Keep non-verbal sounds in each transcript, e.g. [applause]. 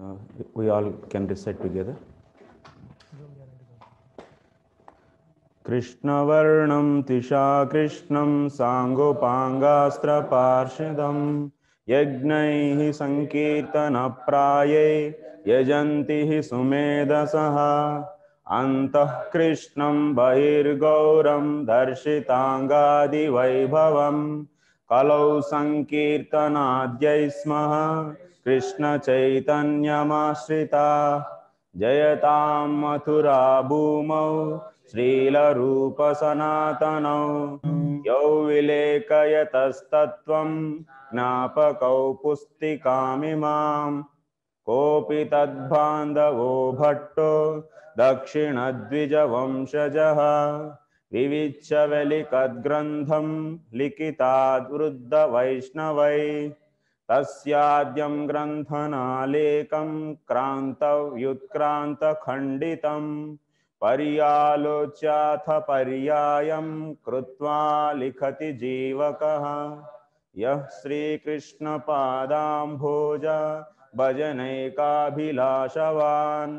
uh, we all can recite together कृष्णवर्णं तिषा कृष्णं साङ्गोपाङ्गास्त्रपार्षदं यज्ञैः सङ्कीर्तनप्रायै यजन्ति हि सुमेधसः अन्तः कृष्णं बहिर्गौरं दर्शिताङ्गादिवैभवं कलौ सङ्कीर्तनाद्यै स्मः कृष्ण कृष्णचैतन्यमाश्रिता जयतां मथुरा भूमौ श्रीलरूपसनातनौ यौ विलेखयतस्तत्त्वं ज्ञापकौ पुस्तिकामिमां कोऽपि तद्बान्धवो भट्टो दक्षिणद्विजवंशजः विविच्यवलिकद्ग्रन्थं लिखिताद्वृद्धवैष्णवै तस्याद्यं ग्रन्थनालेकं क्रान्तव्युत्क्रान्तखण्डितं पर्यालोच्याथ पर्यायं कृत्वा लिखति जीवकः यः श्रीकृष्णपादाम्भोज भजनैकाभिलाषवान्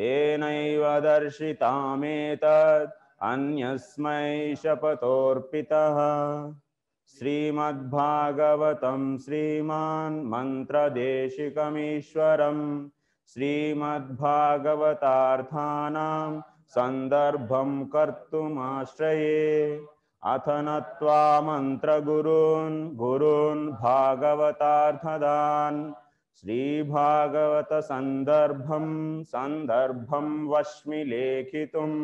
तेनैव दर्शितामेतत् अन्यस्मै शपथोऽर्पितः श्रीमद्भागवतं श्रीमान् मन्त्रदेशिकमीश्वरं श्रीमद्भागवतार्थानां सन्दर्भं कर्तुमाश्रये अथ न मन्त्रगुरून् गुरून् भागवतार्थदान् श्रीभागवतसन्दर्भं सन्दर्भं वश्मि लेखितुम्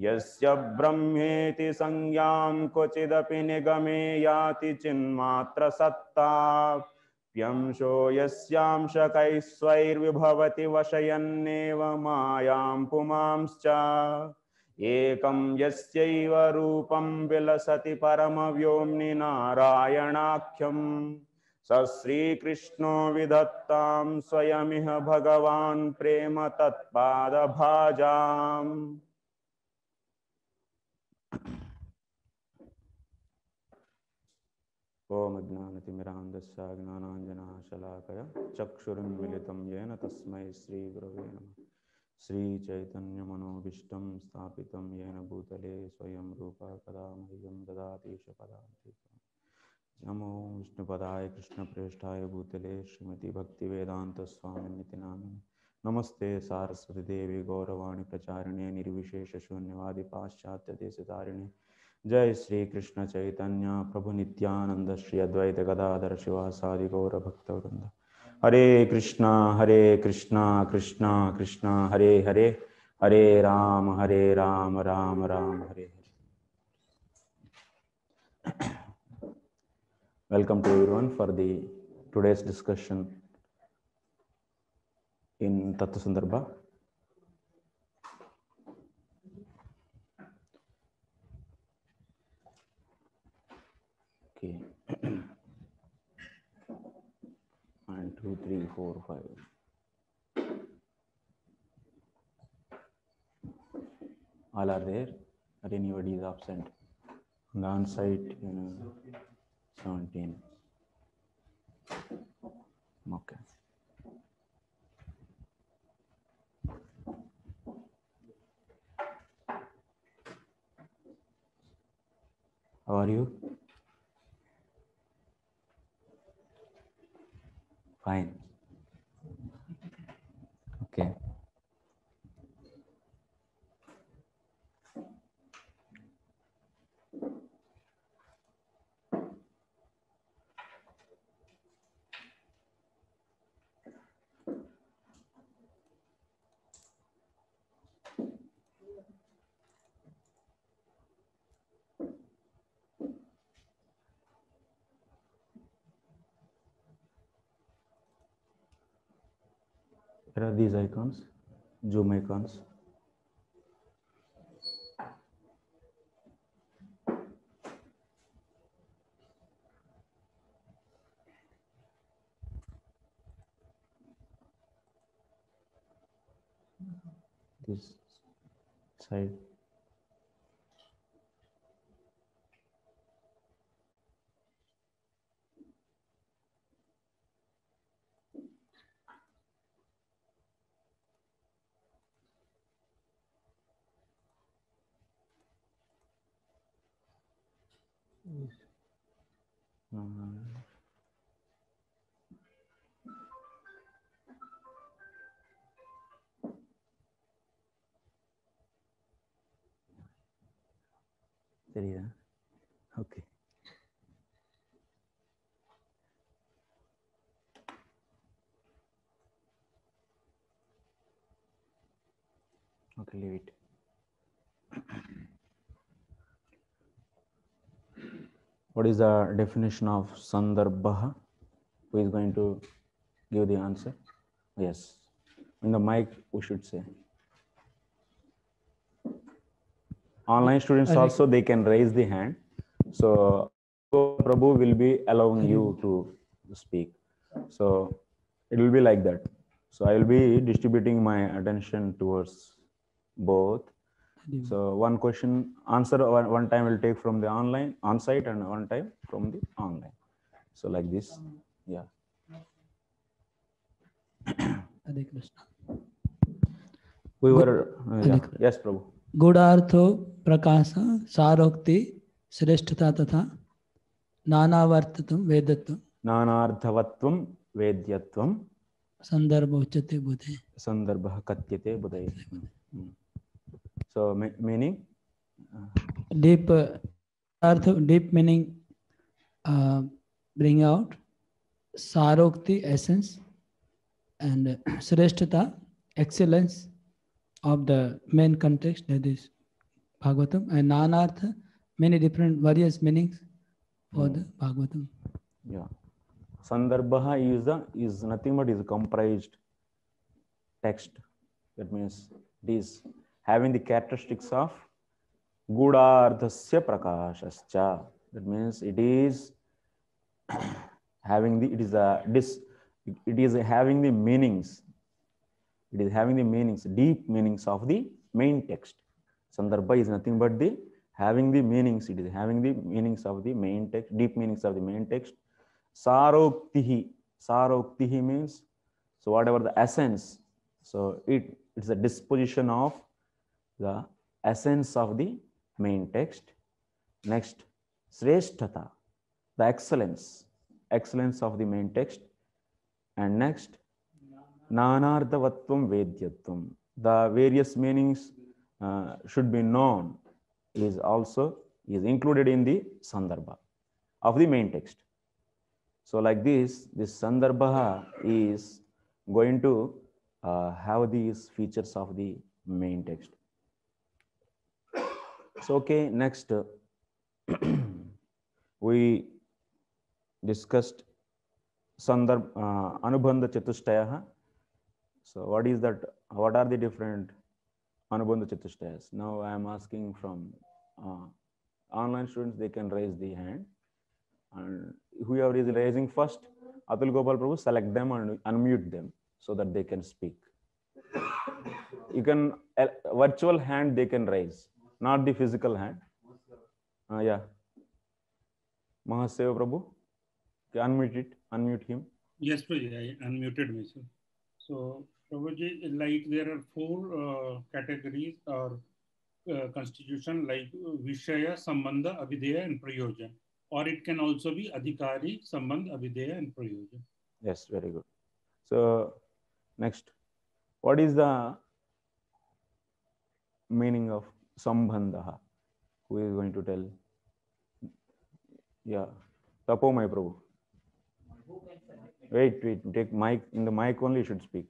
यस्य ब्रह्मेति संज्ञां क्वचिदपि निगमे याति चिन्मात्र सत्ता प्यंशो यस्यांश कैस्वैर्विभवति वशयन्नेव मायां पुमांश्च एकं यस्यैव रूपं विलसति परमव्योम्नि नारायणाख्यम् स श्रीकृष्णो विधत्तां स्वयमिह भगवान् प्रेम तत्पादभाजाम् ओम ज्ञानतिमिरान्दस्य ज्ञानाञ्जनाशलाकय चक्षुरुन्मिलितं येन तस्मै श्रीगुरवे नमः श्रीचैतन्यमनोभीष्टं स्थापितं येन भूतले स्वयं रूपा कदा मह्यं ददातीशपदान्ति नमो विष्णुपदाय कृष्णप्रेष्ठाय भूतले श्रीमती भक्तिवेदान्तस्वामिनिति नमस्ते सारस्वती देवी गौरवाणी प्रचारिणे निर्विशेष शून्यवादी पाश्चात्य देश तारिणे जय श्री कृष्ण चैतन्य प्रभु नित्यानंद श्री अद्वैत गदाधर शिवासादि गौर भक्तवृंद Hare Krishna Hare Krishna Krishna Krishna Hare Hare Hare Rama Hare Rama Rama Rama Hare Hare welcome to everyone for the today's discussion in Tattva Sandarbha. Okay. [clears throat] One, two, three, four, five. all are there but anybody is absent and on site you know 17 okay How are you? Fine. there are these icons, zoom icons. This side Mm. Querida. Ok. Okay, leave it. what is the definition of sandarbha who is going to give the answer yes in the mic we should say online students also they can raise the hand so prabhu will be allowing you to speak so it will be like that so i will be distributing my attention towards both so one question answer one, one time will take from the online on site and one time from the online so like this yeah krishna we were uh, yeah. yes prabhu गुणार्थो प्रकाश सारोक्ति श्रेष्ठता तथा नानावर्तत्वं वेदत्वं नानार्थवत्वं वेद्यत्वं संदर्भ उच्यते बुधे संदर्भः कथ्यते बुधे So meaning? Deep, uh, arth, deep meaning uh, bring out sarokti essence and uh, excellence of the main context that is Bhagavatam and Nanartha many different various meanings for the hmm. Bhagavatam. Yeah. Sandarbha is the is nothing but is comprised text. That means this having the characteristics of gudardhasya prakashascha. That means it is [clears throat] having the it is a dis it is having the meanings. It is having the meanings, deep meanings of the main text. Sandarbha is nothing but the having the meanings. It is having the meanings of the main text, deep meanings of the main text. Saroktihi. Saroktihi means so whatever the essence. So it it's a disposition of the essence of the main text. Next, Sreshtata, the excellence, excellence of the main text. And next, Nanardavatvam Vedyatvam, the various meanings uh, should be known is also is included in the Sandarbha of the main text. So like this, this Sandarbha is going to uh, have these features of the main text. So, okay, next [clears throat] we discussed sandar uh, Anubandha Chatushtaya. So, what is that? What are the different Anubandha Chatushtayas? Now, I am asking from uh, online students, they can raise the hand. And whoever is raising first, Atul Gopal Prabhu, select them and unmute them so that they can speak. [coughs] you can, uh, virtual hand they can raise not the physical hand. Uh, yeah. Mahaseva Prabhu, unmute it, unmute him. Yes, Prabhuji, I unmuted myself. So, Prabhuji, like there are four uh, categories or uh, constitution like Vishaya, Sambandha, Avideya and Prayojan. Or it can also be Adhikari, Sambandha, Avideya and Prayojan. Yes, very good. So, next. What is the meaning of sambandha who is going to tell yeah tapo my prabhu wait wait take mic in the mic only you should speak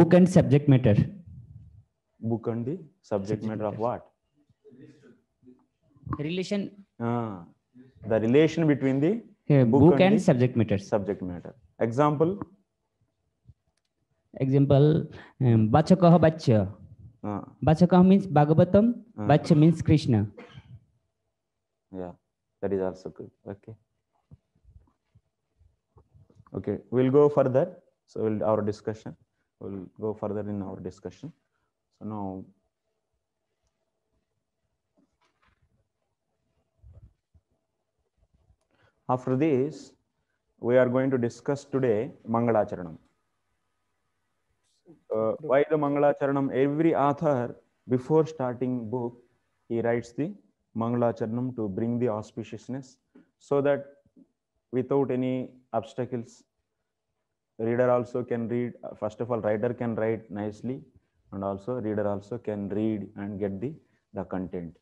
book and subject matter book and the subject matter of what relation ah the relation between the yeah, book, book and, and subject matter subject matter example example um, bachcha kaha bachcha Uh. Bachaka means Bhagavatam. Uh. Bacha means Krishna. Yeah, that is also good. Okay. Okay, we'll go further. So we'll, our discussion, we'll go further in our discussion. So now After this, we are going to discuss today Mangalacharanam uh, why the Mangalacharanam? Every author, before starting book, he writes the Mangalacharanam to bring the auspiciousness so that without any obstacles, reader also can read. Uh, first of all, writer can write nicely and also reader also can read and get the, the content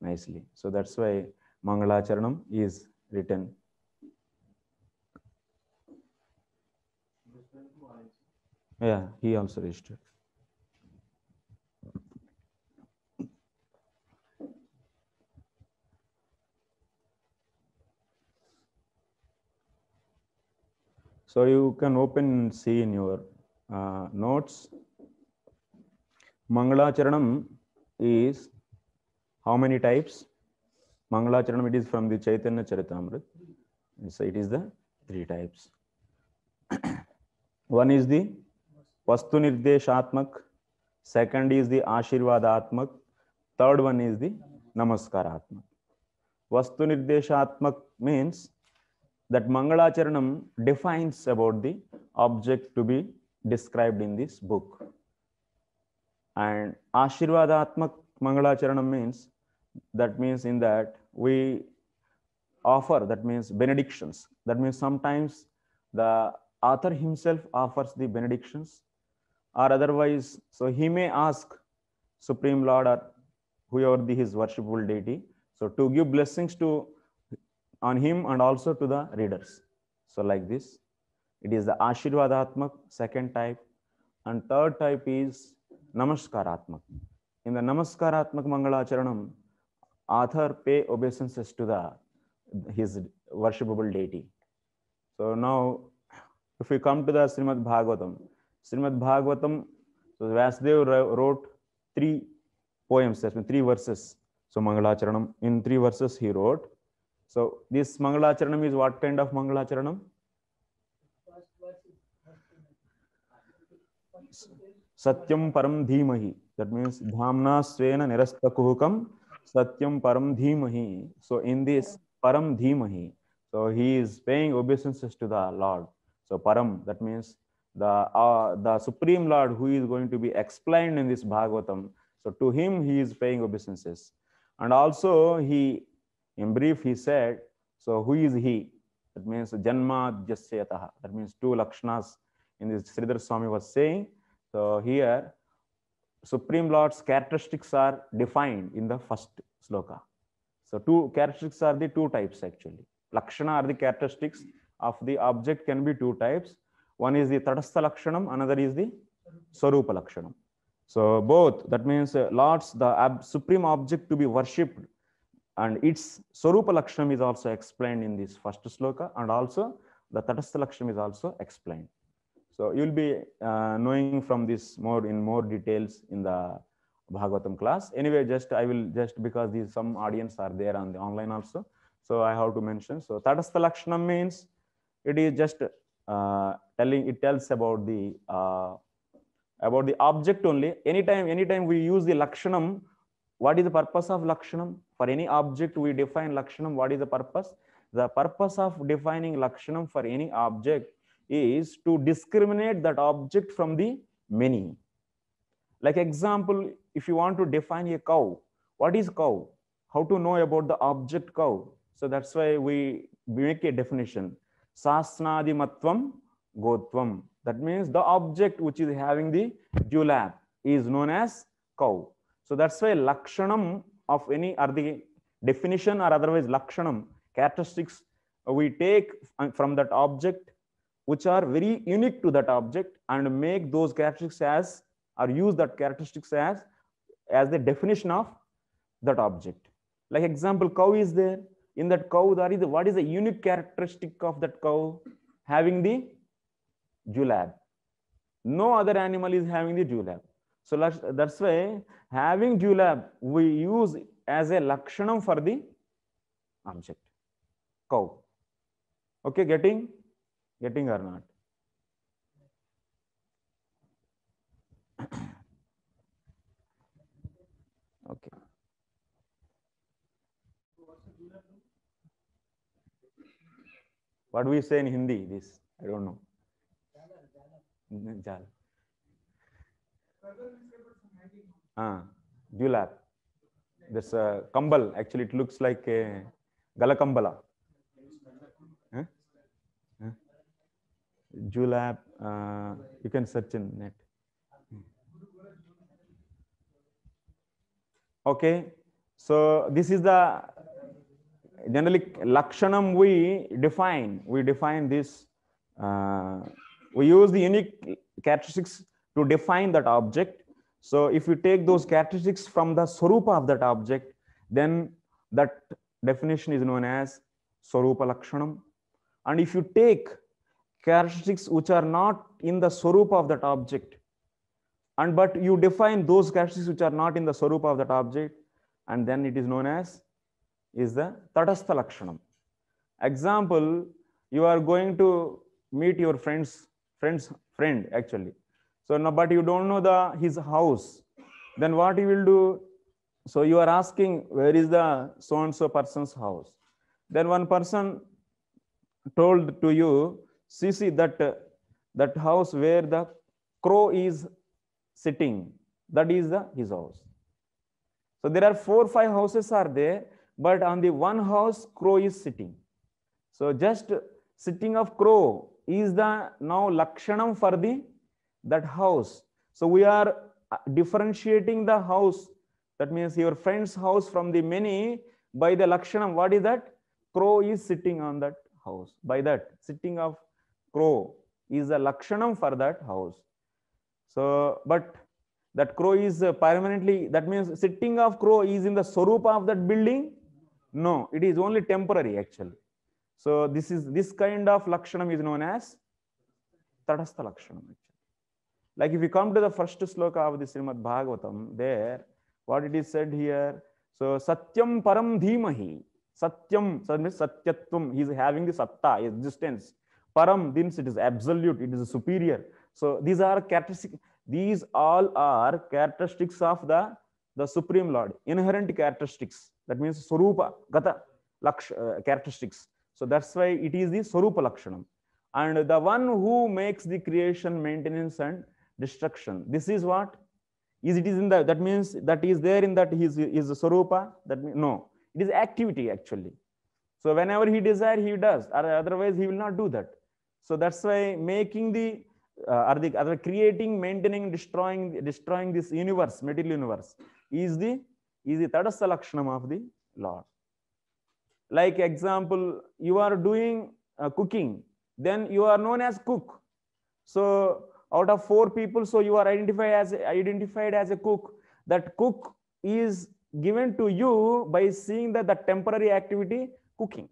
nicely. So that's why Mangalacharanam is written Yeah, he also registered. So you can open and see in your uh, notes. Mangalacharanam is how many types? Mangalacharanam, it is from the Chaitanya Charitamrita. So it is the three types. [coughs] One is the Vastu Second is the Ashirvadatmak. Third one is the Namaskaratmak. Vastu Nirdeshatmak means that Mangalacharanam defines about the object to be described in this book. And Ashirvadatmak Mangalacharanam means that means in that we offer, that means benedictions. That means sometimes the author himself offers the benedictions or otherwise, so he may ask Supreme Lord or whoever be his worshipful deity, so to give blessings to on him and also to the readers. So like this, it is the Ashirvadatmak, second type. And third type is Namaskaratmak. In the Namaskaratmak Mangalacharanam, author pay obeisances to the his worshipable deity. So now, if we come to the Srimad Bhagavatam, Srimad Bhagavatam so Vyasadeva wrote three poems three verses so mangalacharana in three verses he wrote so this mangalacharana is what kind of mangalacharana सत्यम परम धीमहि that means धामना स्वेन निरस्त कुहकम सत्यम परम धीमहि सो इन this परम धीमहि so he is paying obeisances to the lord so परम that means the, uh, the Supreme Lord who is going to be explained in this Bhagavatam. So to him, he is paying obeisances. And also he, in brief, he said, so who is he? That means Janma Jasyataha. That means two Lakshnas in this Sridhar Swami was saying. So here, Supreme Lord's characteristics are defined in the first sloka. So two characteristics are the two types actually. Lakshana are the characteristics of the object can be two types. One is the Tatastha Lakshanam, another is the Sarupa Lakshanam. So both, that means uh, Lord's, the ab supreme object to be worshipped and its Sarupa Lakshanam is also explained in this first sloka and also the Tatastha Lakshanam is also explained. So you'll be uh, knowing from this more in more details in the Bhagavatam class. Anyway, just I will just because these some audience are there on the online also. So I have to mention. So Tatastha Lakshanam means it is just uh, telling it tells about the uh, about the object only. Anytime anytime we use the lakshanam, what is the purpose of lakshanam? For any object we define lakshanam. What is the purpose? The purpose of defining lakshanam for any object is to discriminate that object from the many. Like example, if you want to define a cow, what is cow? How to know about the object cow? So that's why we make a definition. Sasnadimatvam Gotvam. That means the object which is having the dewlap is known as cow. So that's why Lakshanam of any or the definition or otherwise Lakshanam characteristics uh, we take from that object which are very unique to that object and make those characteristics as or use that characteristics as as the definition of that object. Like example, cow is there in that cow, there is what is the unique characteristic of that cow having the julab. No other animal is having the julab. So that's why having julab we use as a lakshanam for the object cow. Okay, getting, getting or not? [coughs] okay What do we say in Hindi? This I don't know. Jal. Ah, dulap. This uh, kambal. Actually, it looks like a galakambala. Huh? Huh? Julap. Uh, you can search in net. Hmm. Okay. So this is the generally lakshanam we define we define this uh, we use the unique characteristics to define that object so if you take those characteristics from the swarupa of that object then that definition is known as swarupa lakshanam and if you take characteristics which are not in the swarupa of that object and but you define those characteristics which are not in the swarupa of that object and then it is known as is the Tatastha Lakshanam. Example, you are going to meet your friend's friend's friend actually. So, no, but you don't know the his house. Then what you will do? So you are asking where is the so and so person's house. Then one person told to you, see, see that uh, that house where the crow is sitting. That is the his house. So there are four five houses are there but on the one house, crow is sitting. So just sitting of crow is the now lakshanam for the that house. So we are uh, differentiating the house. That means your friend's house from the many by the lakshanam. What is that? Crow is sitting on that house. By that sitting of crow is the lakshanam for that house. So, but that crow is uh, permanently, that means sitting of crow is in the sorupa of that building no, it is only temporary actually. So this is this kind of lakshanam is known as tadastha lakshanam. Like if you come to the first sloka of the Srimad Bhagavatam, there what it is said here. So satyam param dhimahi. Satyam satyatvam. He is having the satta existence. Param means it is absolute. It is superior. So these are characteristics. These all are characteristics of the the Supreme Lord, inherent characteristics. That means Sarupa, Gata, laksh, uh, characteristics. So that's why it is the Sarupa Lakshanam. And the one who makes the creation, maintenance, and destruction. This is what? Is it is in the that means that is there in that his is Sarupa? That no, it is activity actually. So whenever he desire, he does, or otherwise he will not do that. So that's why making the uh, are the other creating, maintaining, destroying, destroying this universe, material universe is the is the tadassa lakshanam of the lord like example you are doing uh, cooking then you are known as cook so out of four people so you are identified as identified as a cook that cook is given to you by seeing that the temporary activity cooking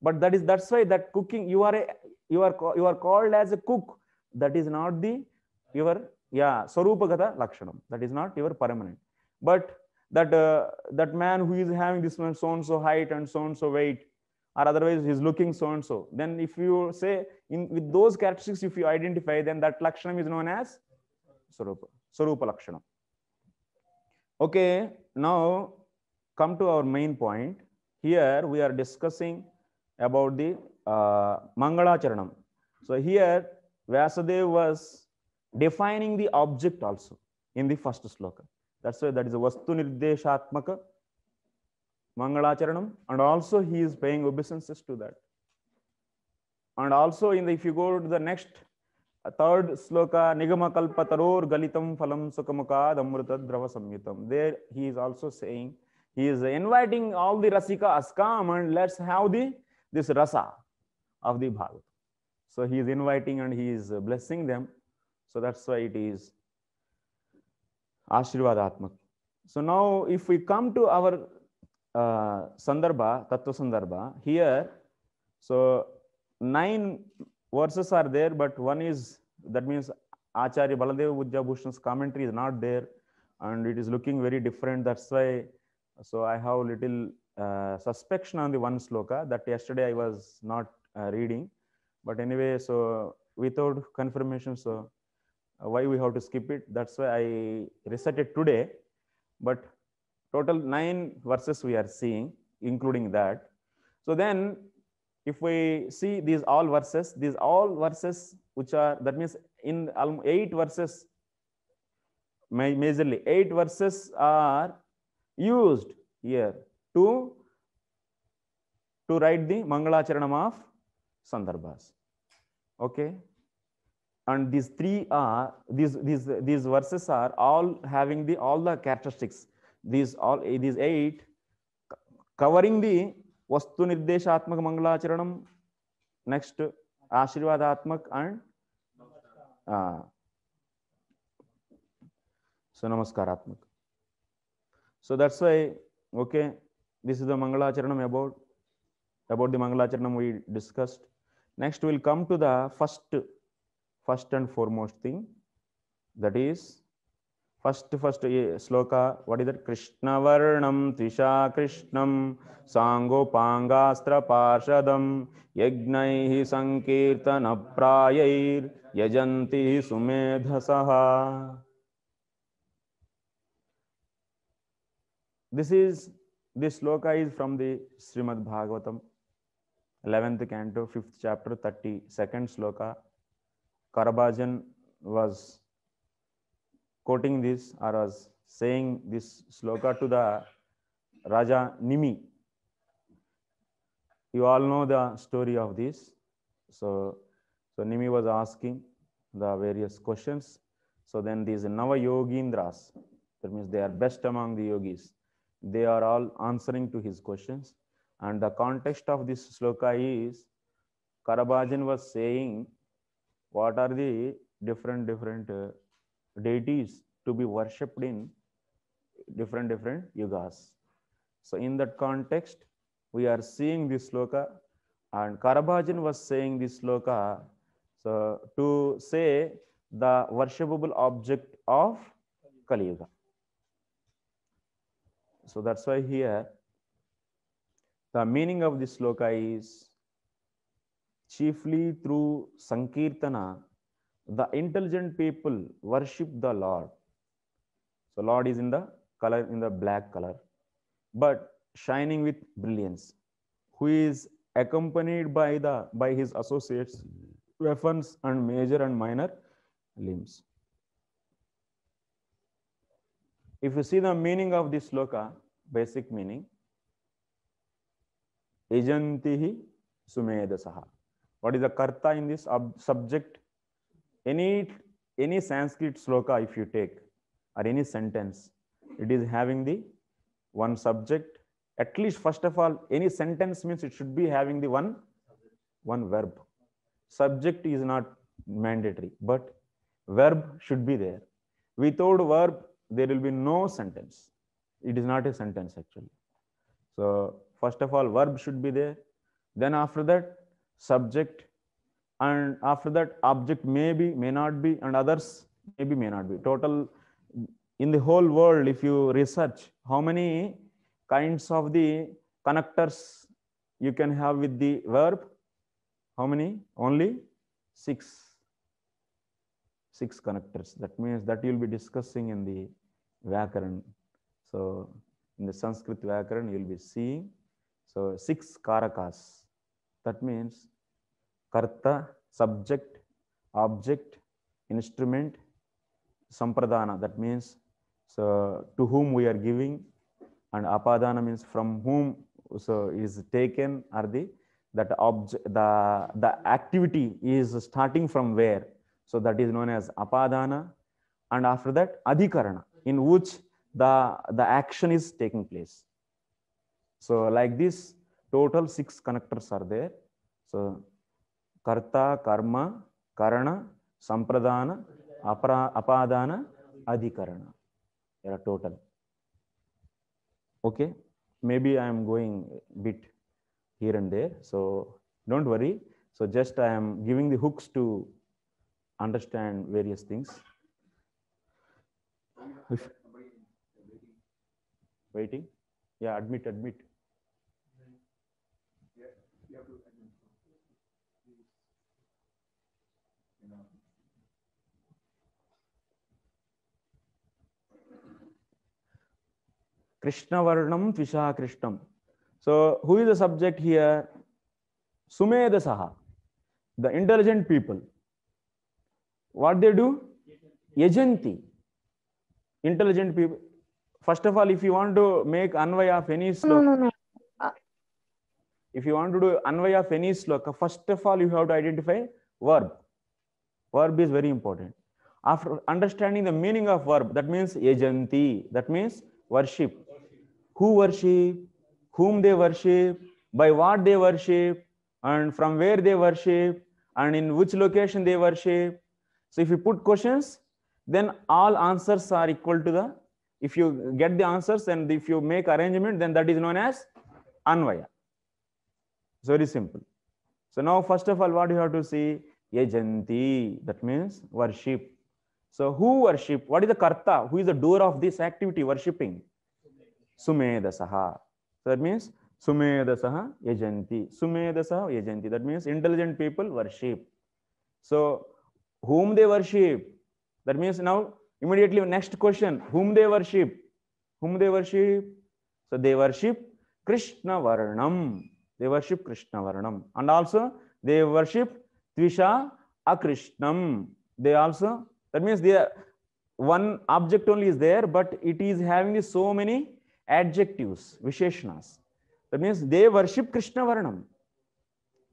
but that is that's why that cooking you are a, you are you are called as a cook that is not the your yeah sarupagata lakshanam that is not your permanent but that uh, that man who is having this man so and so height and so and so weight or otherwise he's looking so and so then if you say in with those characteristics if you identify then that lakshanam is known as sarupa sarupa lakshanam okay now come to our main point here we are discussing about the uh, mangalacharanam so here Vasudeva was defining the object also in the first sloka that's why that is a Vastu Nirdeshatmaka Mangalacharanam. And also he is paying obeisances to that. And also in the, if you go to the next uh, third sloka, nigamakalpataror Galitam Phalam Sukamukad Amrita Drava Samyutam. There he is also saying, he is inviting all the Rasikas, come and let's have the this rasa of the Bhagavad. So he is inviting and he is blessing them. So that's why it is Ashirvadatmak. So now if we come to our uh, Sandarbha, Tattva Sandarbha, here, so nine verses are there, but one is, that means Acharya Baladeva Ujjabhushan's commentary is not there and it is looking very different. That's why, so I have little uh, suspicion on the one sloka that yesterday I was not uh, reading. But anyway, so without confirmation, so uh, why we have to skip it. That's why I reset it today. But total nine verses we are seeing, including that. So then if we see these all verses, these all verses which are, that means in eight verses, majorly eight verses are used here to, to write the Mangalacharanam of Sandarbhas. Okay and these three are these these these verses are all having the all the characteristics these all these eight covering the vastu nirdeshatmak mangalacharanam next ashirvadatmak and uh, so namaskaratmak so that's why okay this is the mangalacharanam about about the mangalacharanam we discussed next we'll come to the first first and foremost thing that is first first sloka what is that krishna varnam tisha krishnam sangopangastra parshadam yagnaihi sankirtana prayair yajanti sumedhasaha this is this sloka is from the srimad bhagavatam 11th canto 5th chapter 32nd sloka Karabajan was quoting this or was saying this sloka to the Raja Nimi. You all know the story of this. So, so Nimi was asking the various questions. So then these Nava Yogindras, that means they are best among the yogis. They are all answering to his questions. And the context of this sloka is Karabajan was saying what are the different different uh, deities to be worshipped in different different yugas. So in that context, we are seeing this sloka, and Karabhajan was saying this sloka. So to say the worshipable object of Kali Yuga. So that's why here the meaning of this sloka is chiefly through Sankirtana, the intelligent people worship the Lord. So Lord is in the color, in the black color, but shining with brilliance, who is accompanied by the by his associates, weapons and major and minor limbs. If you see the meaning of this sloka, basic meaning, Ejantihi Sumedasah what is the karta in this subject any any sanskrit sloka if you take or any sentence it is having the one subject at least first of all any sentence means it should be having the one one verb subject is not mandatory but verb should be there without verb there will be no sentence it is not a sentence actually so first of all verb should be there then after that subject and after that object may be may not be and others maybe may not be total in the whole world if you research how many kinds of the connectors you can have with the verb how many only six six connectors that means that you'll be discussing in the vyakaran so in the sanskrit vyakaran you'll be seeing so six karakas that means karta, subject, object, instrument, sampradana, that means so to whom we are giving, and apadana means from whom so is taken are the that object the the activity is starting from where so that is known as apadana and after that adhikarana in which the the action is taking place so like this total six connectors are there so karta karma karana sampradana apra apadana adhikarana there are total okay maybe i am going a bit here and there so don't worry so just i am giving the hooks to understand various things waiting yeah admit admit Krishnavarnam Visha Krishnam. So who is the subject here? Sumedasaha, the intelligent people. What they do? Yajanti. Intelligent people. First of all, if you want to make anvaya of any sloka, no, no, no. Uh, if you want to do anvaya of any sloka, first of all, you have to identify verb. Verb is very important. After understanding the meaning of verb, that means yajanti, that means worship. who worship, whom they worship, by what they worship, and from where they worship, and in which location they worship. So if you put questions, then all answers are equal to the, if you get the answers and if you make arrangement, then that is known as Anvaya. It's very simple. So now, first of all, what you have to see? Yajanti, that means worship. So who worship? What is the karta? Who is the doer of this activity, worshipping? Sumedasah. So that means Sumedasah yajanti. Sumedasah yajanti. That means intelligent people worship. So whom they worship. That means now immediately next question. Whom they worship? Whom they worship? So they worship Krishna Varnam. They worship Krishna Varnam. And also they worship Tvisha Akrishnam. They also, that means they are, one object only is there, but it is having so many adjectives, visheshnas. That means they worship Krishna Varnam.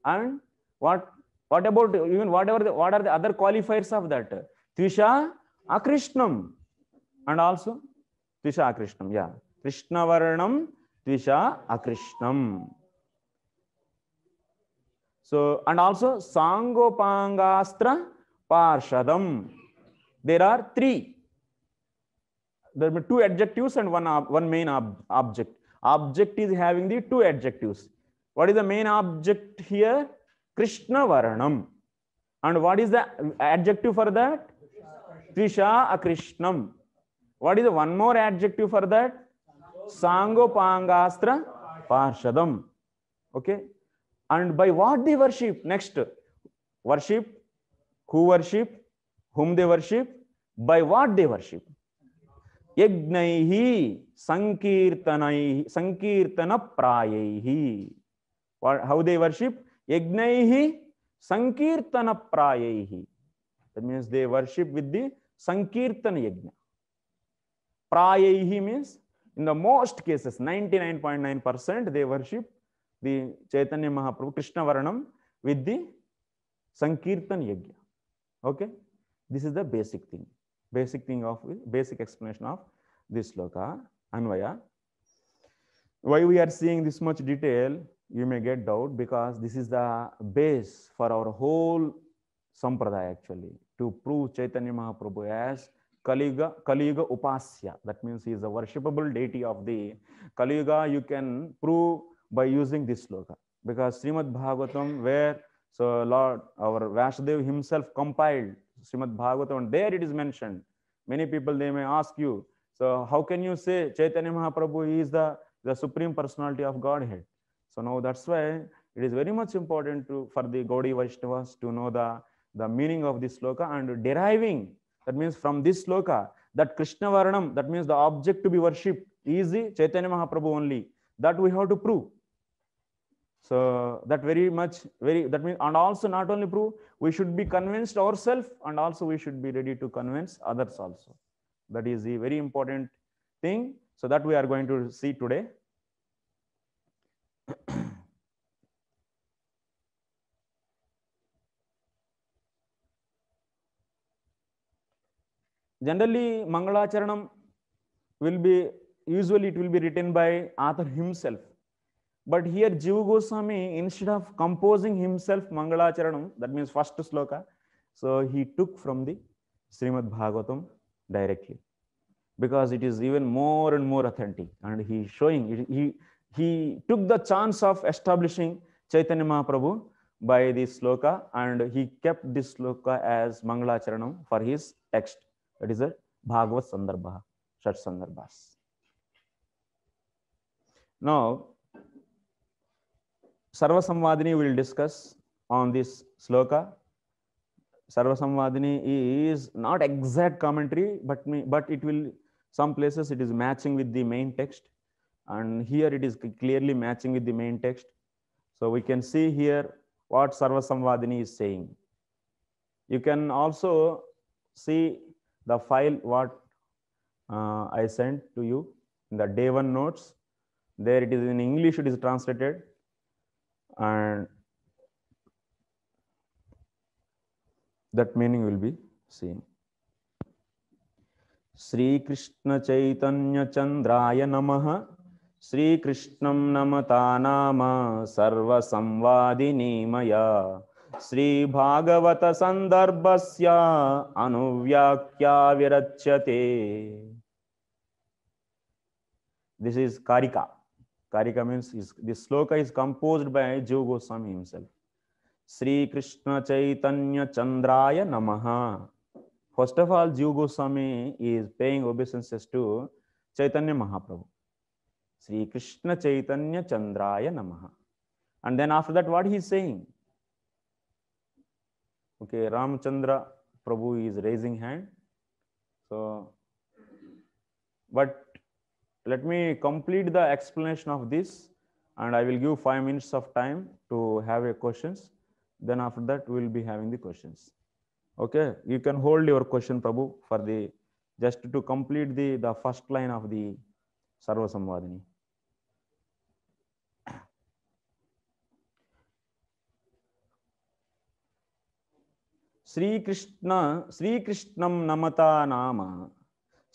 And what, what about even whatever the, what are the other qualifiers of that? Trisha Akrishnam. And also Trisha Akrishnam, yeah. Krishna Varnam, Trisha Akrishnam. So, and also Sangopangastra Parshadam. There are three there are two adjectives and one ob, one main ob, object object is having the two adjectives what is the main object here krishna varanam and what is the adjective for that trisha akrishnam what is the one more adjective for that sangopangastra parshadam okay and by what they worship next worship who worship whom they worship by what they worship यज्ञ संकीर्तन संकीर्तन प्राय how they worship यज्ञ संकीर्तन प्राय means they worship with the sankirtana yajna प्राय means in the most cases ninety nine percent they worship the Chaitanya Mahaprabhu कृष्ण वर्णम with the sankirtana yajna okay this is the basic thing basic thing of basic explanation of this loka Anvaya. Why we are seeing this much detail, you may get doubt because this is the base for our whole sampradaya actually to prove Chaitanya Mahaprabhu as Kaliga, Kaliga Upasya. That means he is a worshipable deity of the Kaliga. You can prove by using this loka because Srimad Bhagavatam, where so Lord, our Vasudev himself compiled Srimad Bhagavatam, there it is mentioned. Many people, they may ask you, so how can you say Chaitanya Mahaprabhu is the, the Supreme Personality of Godhead? So now that's why it is very much important to, for the gaudi Vaishnavas to know the, the meaning of this sloka and deriving, that means from this sloka, that Krishna Varanam, that means the object to be worshipped is the Chaitanya Mahaprabhu only. That we have to prove. So that very much, very, that means, and also not only prove, we should be convinced ourselves and also we should be ready to convince others also. That is the very important thing. So that we are going to see today. [coughs] Generally, Mangalacharanam will be, usually it will be written by author himself but here Jiva Goswami, instead of composing himself Mangalacharanam, that means first sloka, so he took from the Srimad Bhagavatam directly because it is even more and more authentic. And he showing, he, he took the chance of establishing Chaitanya Mahaprabhu by this sloka and he kept this sloka as Mangalacharanam for his text. That is a Bhagavat Sandarbha, Shat Sandarbhas. Now, Sarvasamvadini will discuss on this sloka. Sarvasamvadini is not exact commentary, but me, but it will some places it is matching with the main text, and here it is clearly matching with the main text. So we can see here what Sarvasamvadini is saying. You can also see the file what uh, I sent to you in the day one notes. There it is in English, it is translated and that meaning will be same. Sri Krishna Chaitanya Chandraya Namaha Sri Krishna Namatanama Sarva Samvadi Nimaya Sri Bhagavata Sandarbhasya Anuvyakya Virachyate This is Karika. Karika means is, this sloka is composed by Jiva Goswami himself. Sri Krishna Chaitanya Chandraya Namaha. First of all, Jiva Goswami is paying obeisances to Chaitanya Mahaprabhu. Sri Krishna Chaitanya Chandraya Namaha. And then after that, what he is saying? Okay, Ramchandra Prabhu is raising hand. So, but Let me complete the explanation of this and I will give five minutes of time to have your questions. Then after that, we'll be having the questions. Okay, you can hold your question, Prabhu, for the just to complete the, the first line of the Sarva Samvadini. श्रीकृष्ण श्रीकृष्णं नमता नाम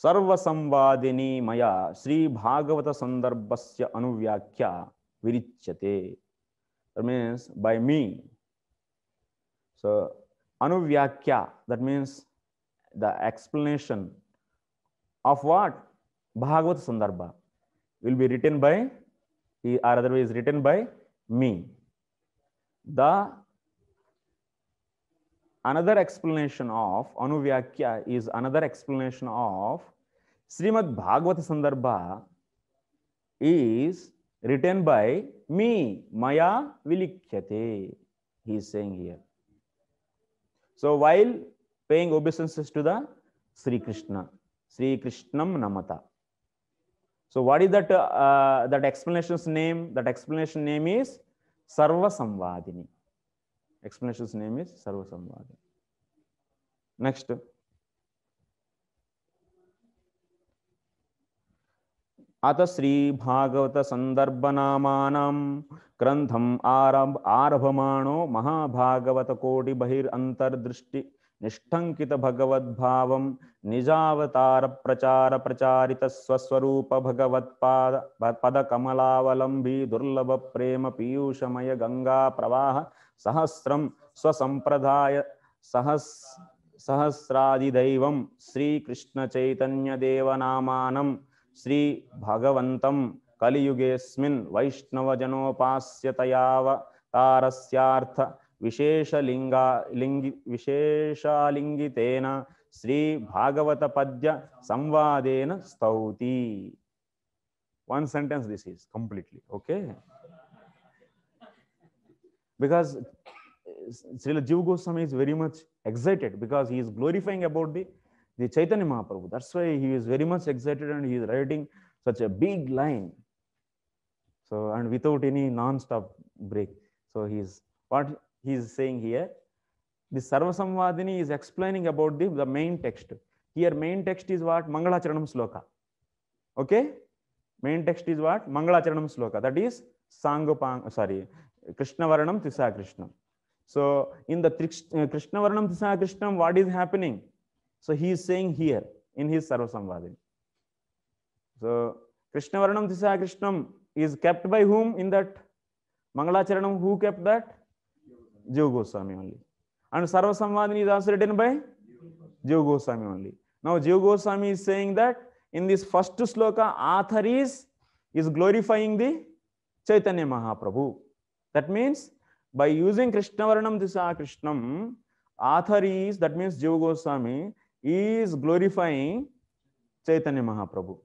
सर्वसंवादिनी मया श्री भागवत संदर्भस्य अनुव्याख्या विरिच्यते that means by me so अनुव्याख्या that means the explanation of what Bhagavata Sandarbha will be written by or otherwise written by me the another explanation of Anuvyakya is another explanation of Srimad Bhagavata Sandarbha is written by me, Maya Vilikhyate, he is saying here. So while paying obeisances to the Sri Krishna, Sri Krishnam Namata. So what is that, uh, that explanation's name? That explanation name is Sarva Samvadini explanation's name is Sarvasamvada. Next. अत श्री भागवत संदर्भ नामानाम ग्रंथम आरभ आरभमाणो महाभागवत कोटि बहिर्अंतर्दृष्टि निष्ठंकित भगवद्भाव निजावतार प्रचार प्रचारित स्वस्वरूप भगवत्पाद पद कमलावलंबी दुर्लभ प्रेम पीयूषमय गंगा प्रवाह सहस्रम स्वसंप्रदाय सहस सहस्रादिदैवं श्रीकृष्णचैतन्यदेवनामानं श्रीभगवन्तं कलियुगेऽस्मिन् वैष्णवजनोपास्यतयावतारस्यार्थविशेषलिङ्गा लिङ्गि विशेषालिङ्गितेन श्रीभागवतपद्यसंवादेन स्तौति one sentence this is completely okay because uh, Srila Jiva Goswami is very much excited because he is glorifying about the, the Chaitanya Mahaprabhu. That's why he is very much excited and he is writing such a big line. So, and without any non-stop break. So he is, what he is saying here, the Sarvasamvadini is explaining about the, the main text. Here main text is what? Mangalacharanam Sloka. Okay? Main text is what? Mangalacharanam Sloka. That is Sangopang, sorry, Krishnavarnam Tisa Krishna. So in the uh, Krishnavarnam Tisa Krishna, what is happening? So he is saying here in his Sarvasamvadini. So Krishnavarnam Tisa Krishna is kept by whom in that Mangalacharanam? Who kept that? Jiva Goswami only. And Sarvasamvadini is also written by Jiva Goswami only. Now Jiva Goswami is saying that in this first sloka, author is, is glorifying the Chaitanya Mahaprabhu. That means by using Krishnavarnam Disa uh, Krishnam, author is, that means Jiva Goswami, is glorifying Chaitanya Mahaprabhu.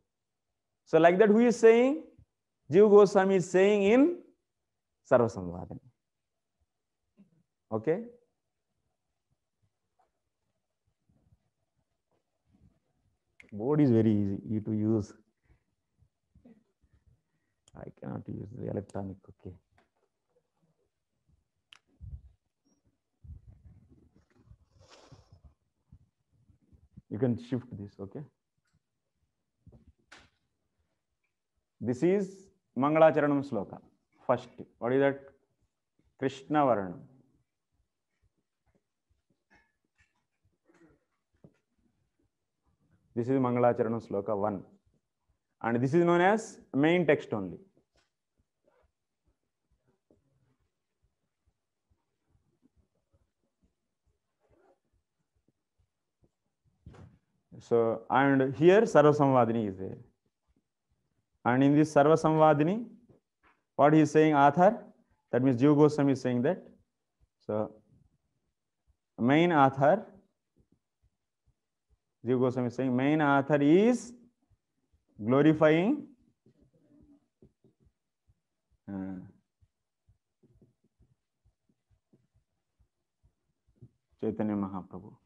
So like that, who is saying? Jiva Goswami is saying in Sarvasamvadana. Okay? Board is very easy to use. I cannot use the electronic, okay. you can shift this, okay? This is Mangalacharanam sloka. First, what is that? Krishna Varanam. This is Mangalacharanam sloka 1. And this is known as main text only. So, and here Sarvasamvadini is there. And in this Sarvasamvadini, what he is saying, author, that means Jiva Goswami is saying that. So, main author, Jiva Goswami is saying, main author is glorifying uh, Chaitanya Mahaprabhu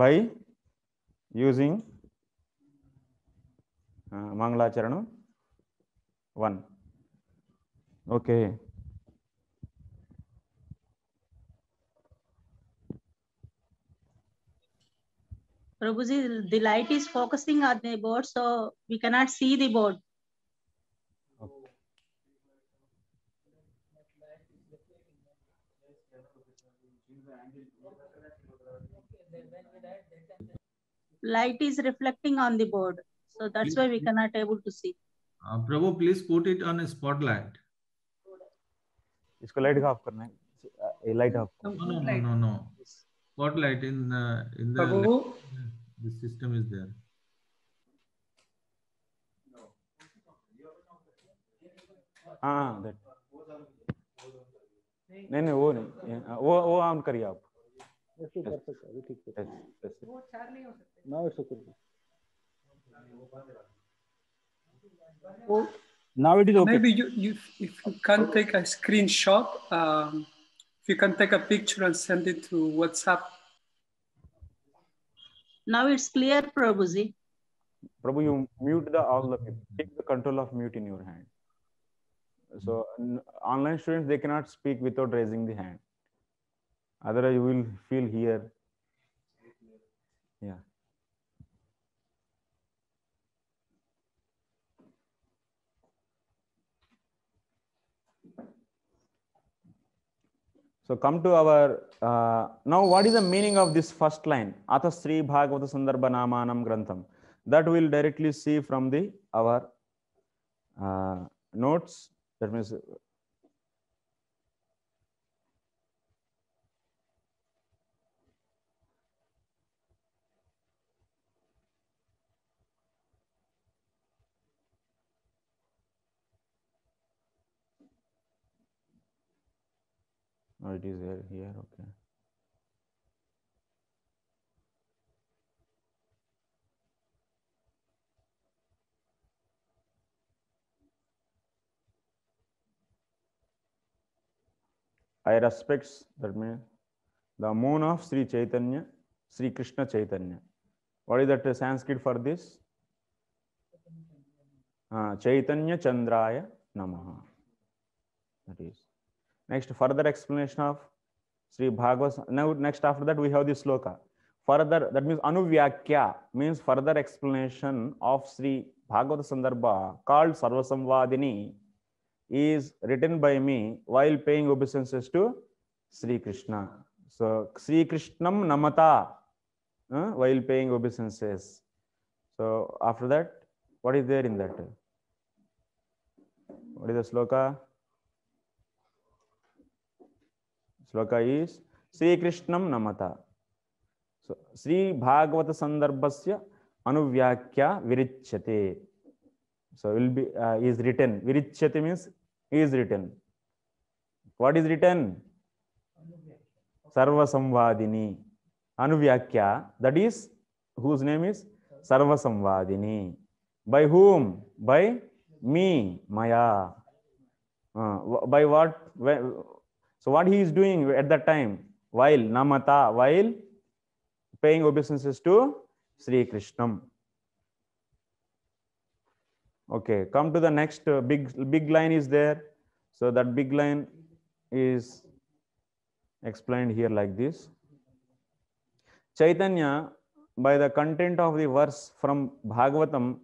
by using uh, Mangala Charana 1. Okay. prabhu ji the light is focusing on the board, so we cannot see the board. light is reflecting on the board. So that's why we cannot able to see. Uh, Prabhu, please put it on a spotlight. इसको light off करना है light off no no no no spotlight in in the Prabhu? the system is there हाँ that नहीं नहीं वो नहीं वो वो ऑन करिए आप ठीक है ठीक है वो चार नहीं हो सकता now it's okay. now it is okay. Maybe you, you if you can take a screenshot, um, if you can take a picture and send it to WhatsApp. Now it's clear, Prabhuji. Prabhu, you mute the all the people. Take the control of mute in your hand. So online students, they cannot speak without raising the hand. Otherwise, you will feel here. Yeah. So come to our, uh, now what is the meaning of this first line? Atha Sri Bhagavata Sandarbha Namanam Grantham. That we will directly see from the, our uh, notes. That means or it is here, here okay I respects that means the moon of Sri Chaitanya, Sri Krishna Chaitanya. What is that uh, Sanskrit for this? Uh, Chaitanya Chandraya Namaha. That is. Next, further explanation of Sri Bhagavad. Now, next after that, we have the sloka. Further, that means Anuvyakya means further explanation of Sri Bhagavata Sandarbha called Sarvasamvadini is written by me while paying obeisances to Sri Krishna. So, Sri Krishna Namata uh, while paying obeisances. So, after that, what is there in that? What is the sloka? Shloka is श्रीकृष्ण नमता so श्री भागवत संदर्भ से अव्याख्या विरच्यते so which written uh, विरच्यते mean is written what is written सर्वसंवादिनी अनुव्याख्या that is whose name is सर्वसंवादिनी बै हूम बै मी मया by watt So what he is doing at that time, while namata, while paying obeisances to Sri Krishnam. Okay, come to the next uh, big big line is there. So that big line is explained here like this. Chaitanya, by the content of the verse from Bhagavatam,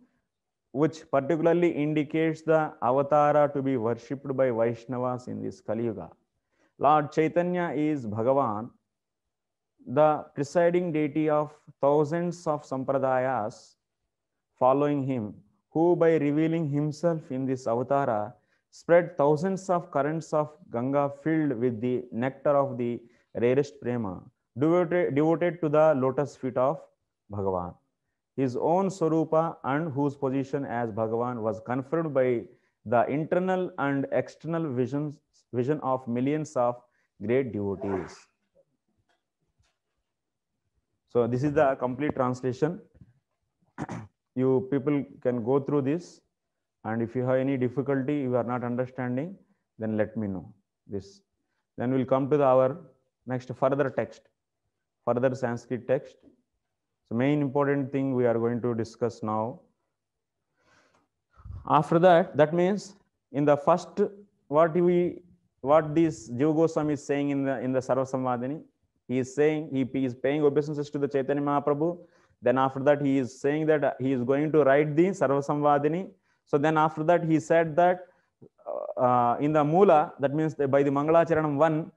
which particularly indicates the avatara to be worshipped by Vaishnavas in this Kali Yuga. Lord Chaitanya is Bhagavan, the presiding deity of thousands of sampradayas following him, who by revealing himself in this avatara spread thousands of currents of Ganga filled with the nectar of the rarest prema, devoted, devoted to the lotus feet of Bhagavan. His own Swarupa and whose position as Bhagavan was confirmed by the internal and external visions vision of millions of great devotees. So this is the complete translation. [clears throat] you people can go through this. And if you have any difficulty, you are not understanding, then let me know this. Then we'll come to the, our next further text, further Sanskrit text. So main important thing we are going to discuss now. After that, that means in the first, what we what this Jiva Goswami is saying in the in the Sarvasamvadini. He is saying he, he is paying obeisances to the Chaitanya Mahaprabhu. Then after that, he is saying that he is going to write the Sarvasamvadini. So then after that, he said that uh, uh in the Mula, that means by the Mangalacharanam 1,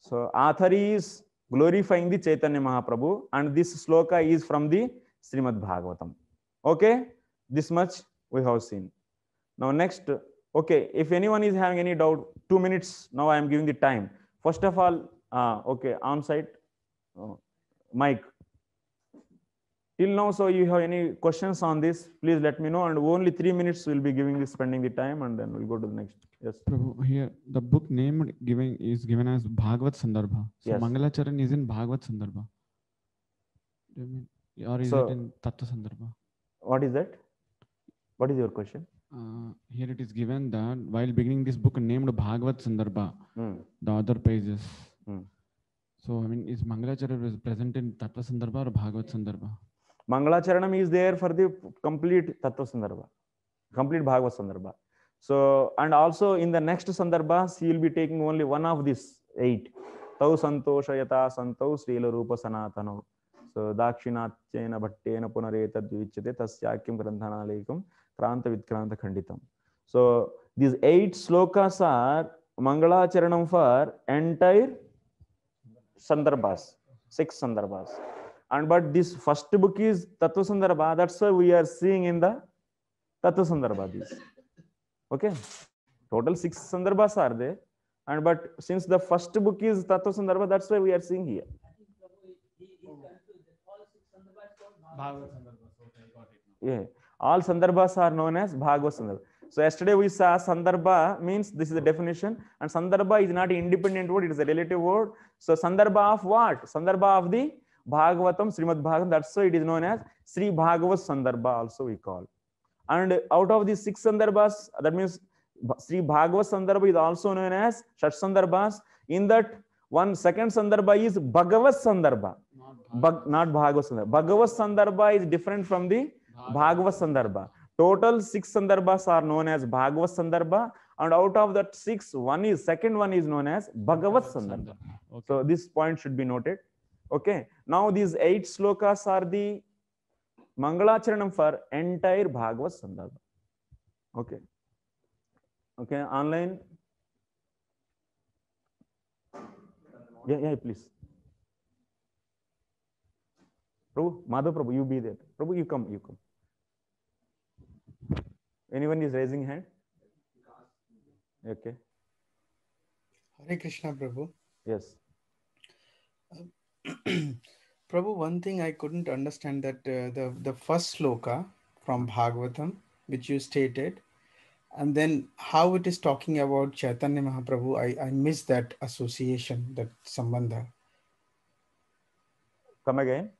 so author is glorifying the Chaitanya Mahaprabhu and this sloka is from the Srimad Bhagavatam. Okay, this much we have seen. Now next, okay if anyone is having any doubt two minutes now i am giving the time first of all uh, okay on site oh, uh, mike till now so you have any questions on this please let me know and only three minutes we'll be giving this spending the time and then we'll go to the next yes Prabhu, here the book named giving is given as bhagavat sandarbha so yes. mangalacharan is in bhagavat sandarbha or is so, it in tattva sandarbha what is that what is your question Uh, here it is given that while beginning this book named Bhagavad Sandarbha, mm. the other pages. Mm. So, I mean, is Mangalacharya present in Tattva Sandarbha or Bhagavad Sandarbha? Mangalacharanam is there for the complete Tattva Sandarbha, complete Bhagavad Sandarbha. So, and also in the next Sandarbha, she will be taking only one of these eight. Tau Santoshayata Santau Srila Rupa Sanatano. So, Dakshinatyena Bhattena Punareta Dvichate Tasyakyam Granthanalekum. Kranta with Kranta Khanditam. So these eight slokas are Mangala Charanam for entire Sandarbhas, six Sandarbhas. And but this first book is Tattva Sandarbha, that's why we are seeing in the Tattva Sandarbha these. Okay, total six Sandarbhas are there. And but since the first book is Tattva Sandarbha, that's why we are seeing here. Yeah. All sandarbhas are known as Bhagavad So yesterday we saw Sandarbha means this is the definition and Sandarbha is not an independent word, it is a relative word. So Sandarbha of what? Sandarbha of the Bhagavatam, Srimad Bhagavatam, that's why it is known as Sri Bhagavat Sandarbha also we call. And out of these six Sandarbhas, that means Sri Bhagavat Sandarbha is also known as Shat Sandarbhas. In that one second Sandarbha is Bhagavat Sandarbha, not Bhagavat Sandarbha. Bhagavat Sandarbha is different from the Bhagavata Sandarbha total six Sandarbha are known as Bhagavata Sandarbha and out of that six one is second one is known as Bhagavata Sandarbha so this point should be noted okay now these eight shlokas are the mangalacharana for entire Bhagavata Sandarbha okay okay online please Prabhu Madhava Prabhu you be that Prabhu you come you come Anyone is raising hand? Okay. Hare Krishna, Prabhu. Yes. [clears throat] Prabhu, one thing I couldn't understand that uh, the the first sloka from Bhagavatam, which you stated, and then how it is talking about Chaitanya Mahaprabhu, I, I miss that association, that sambandha. Come again?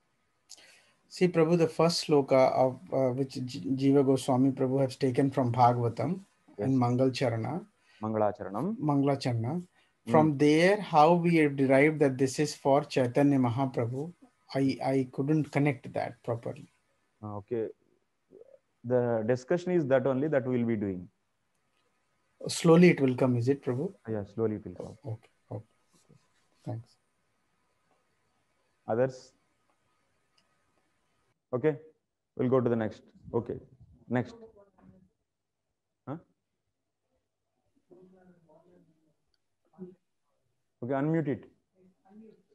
See, Prabhu, the first sloka of uh, which Jiva Goswami Prabhu has taken from Bhagavatam yes. in Mangal Charana. Mangalacharanam. Mangalacharana. Hmm. From mm. there, how we have derived that this is for Chaitanya Mahaprabhu, I, I couldn't connect that properly. Ah, okay. The discussion is that only that we'll be doing. Slowly it will come, is it, Prabhu? Yeah, slowly it will come. Okay. okay. Thanks. Others? Okay, we'll go to the next. Okay, next. Huh? Okay, unmute it.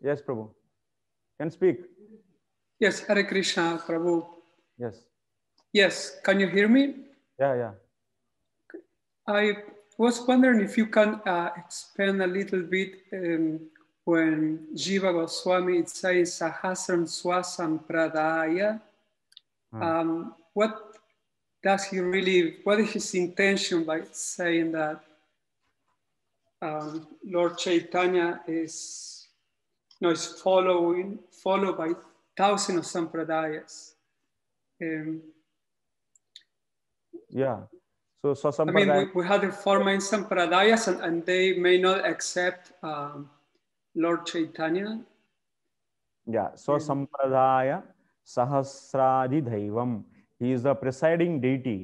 Yes, Prabhu. Can speak. Yes, Hare Krishna, Prabhu. Yes. Yes, can you hear me? Yeah, yeah. I was wondering if you can uh, expand a little bit um, when Jiva Goswami says Sahasram Swasam Pradaya Hmm. Um, what does he really, what is his intention by saying that um, Lord Chaitanya is, you know, is following, followed by thousands of sampradayas? Um, yeah. So, so I mean, we, we had the four main sampradayas and, and they may not accept um, Lord Chaitanya. Yeah, so yeah. Um, sampradaya Sahasradidaivam. He is the presiding deity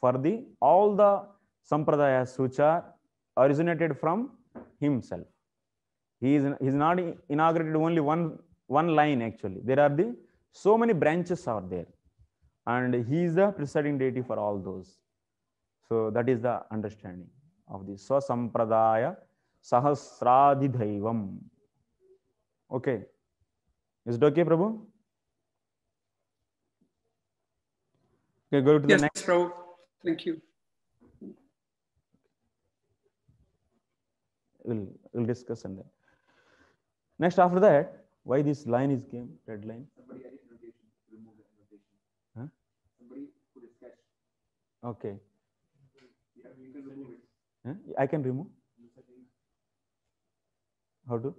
for the all the sampradaya, which are originated from himself. He is, he is not inaugurated only one, one line actually. There are the so many branches are there. And he is the presiding deity for all those. So that is the understanding of the Swasampradaya Sahasradidaivam. Okay. Is it okay, Prabhu? Okay, go to yes, the next. Prabhu. Thank you. We'll, we'll discuss and then. Next, after that, why this line is came, red line? Huh? Okay. Huh? I can remove. How to?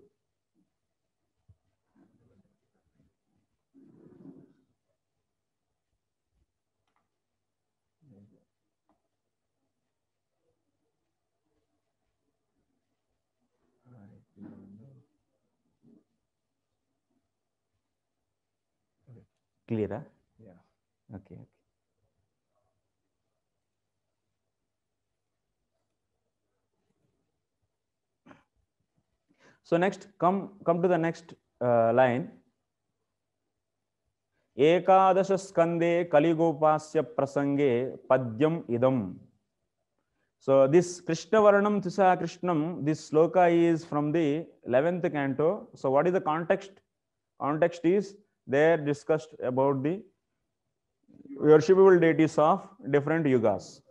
క్లియరా okay okay so next come come to the next line ఏకాదశ స్కందే కలిగోపాస్య ప్రసంగే పద్యం ఇదం so this కృష్ణవర్ణం తిసా కృష్ణం this shloka is from the eleventh canto so what is the context context is There discussed about the worshipable deities of different yugas.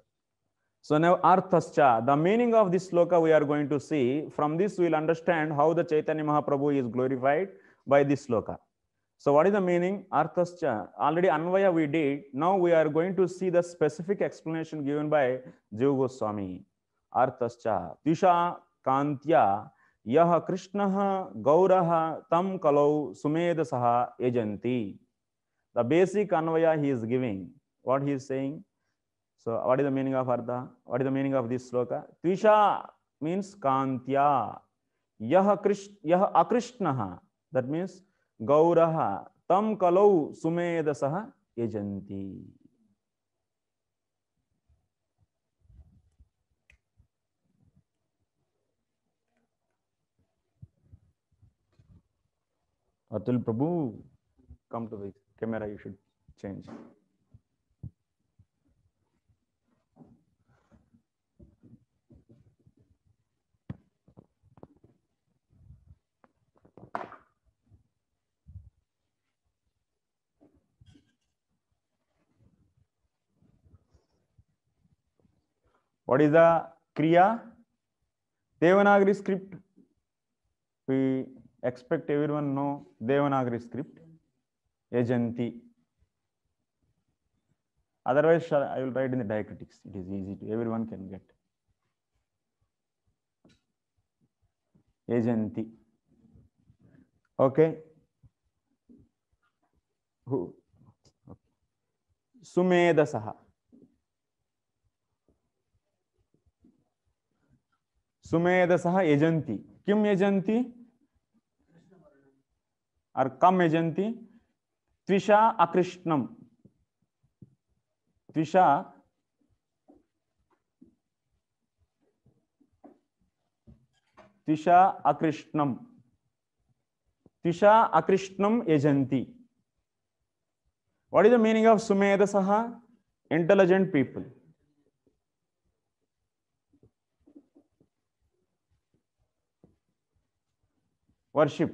So now Arthascha, the meaning of this sloka we are going to see. From this we will understand how the Chaitanya Mahaprabhu is glorified by this sloka. So what is the meaning? Arthascha. Already Anvaya we did. Now we are going to see the specific explanation given by Jiva Goswami. Arthascha. Tisha Kantya यह कृष्ण गौर तम कलौ सुमेधस यजंती the basic अन्वय he is giving what he saying so what is the meaning of अर्थ what is the meaning of this shloka त्विषा means कांत्या यह कृष्ण यह अकृष्ण that means गौर तम कलौ सुमेधस यजंती Atul Prabhu, come to the camera, you should change. What is the Kriya? Devanagari script. We expect everyone know Devanagari script, Ajanti. Otherwise, I will write in the diacritics. It is easy to everyone can get. Ajanti. Okay. Who? Sumedasaha. सुमेधसः यजन्ति किं यजन्ति or कम यजती त्विषा अकृष्णम त्विषा त्विषा अकृष्णम त्विषा अकृष्णम यजती what is the meaning of सुमेधस intelligent people worship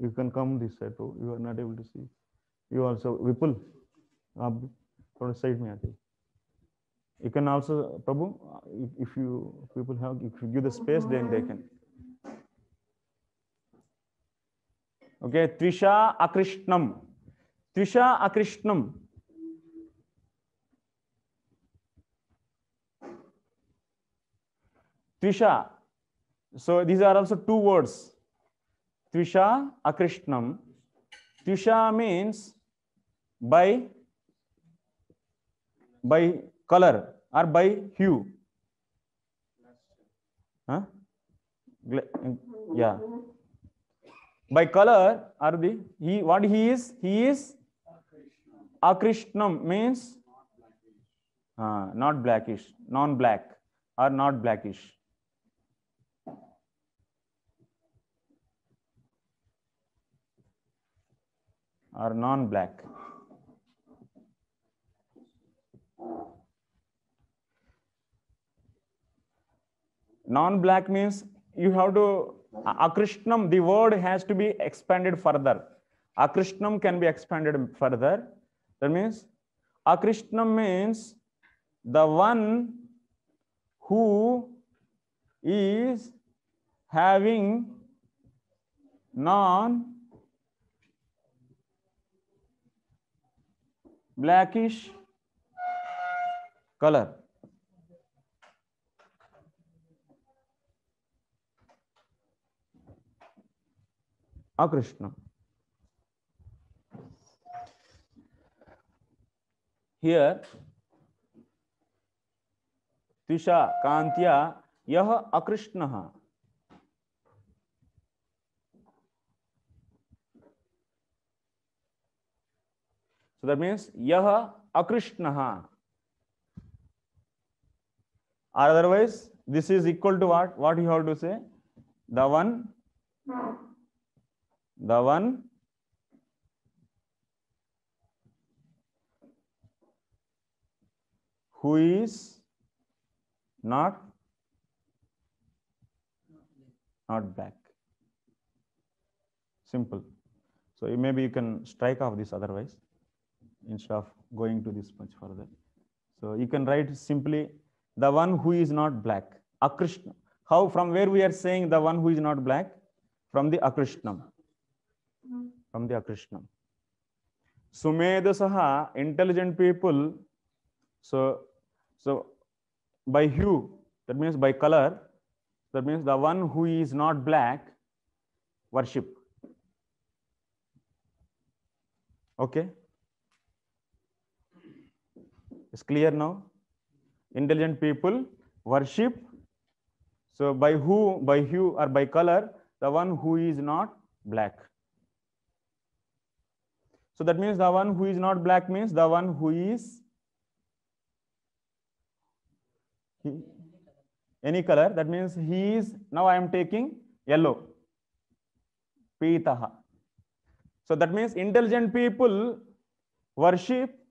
you can come this side to you are not able to see you also vipul आप थोड़ा side में आते you can also prabhu if you people have if you give the space then they can okay trisha akrishnam trisha akrishnam trisha so these are also two words tvisha akrishnam tvisha means by by color or by hue huh? yeah by color or the he what he is he is akrishnam means ah uh, not blackish non black or not blackish or non-black? Non-black means you have to, Akrishnam, the word has to be expanded further. Akrishnam can be expanded further. That means, Akrishnam means the one who is having non blackish colour अकृष्ण here tisha kantya yah akrishna So that means Yaha Akrishnaha. Or otherwise, this is equal to what? What you have to say? The one, the one who is not not black. Simple. So maybe you can strike off this otherwise. instead of going to this much further. So you can write simply the one who is not black. Akrishna. How from where we are saying the one who is not black? From the Akrishnam. From the Akrishnam. Sumedasaha, intelligent people. So, so by hue, that means by color, that means the one who is not black, worship. Okay. It's clear now? Intelligent people worship. So by who, by hue or by color, the one who is not black. So that means the one who is not black means the one who is any color. That means he is, now I am taking yellow. Pitaha. So that means intelligent people worship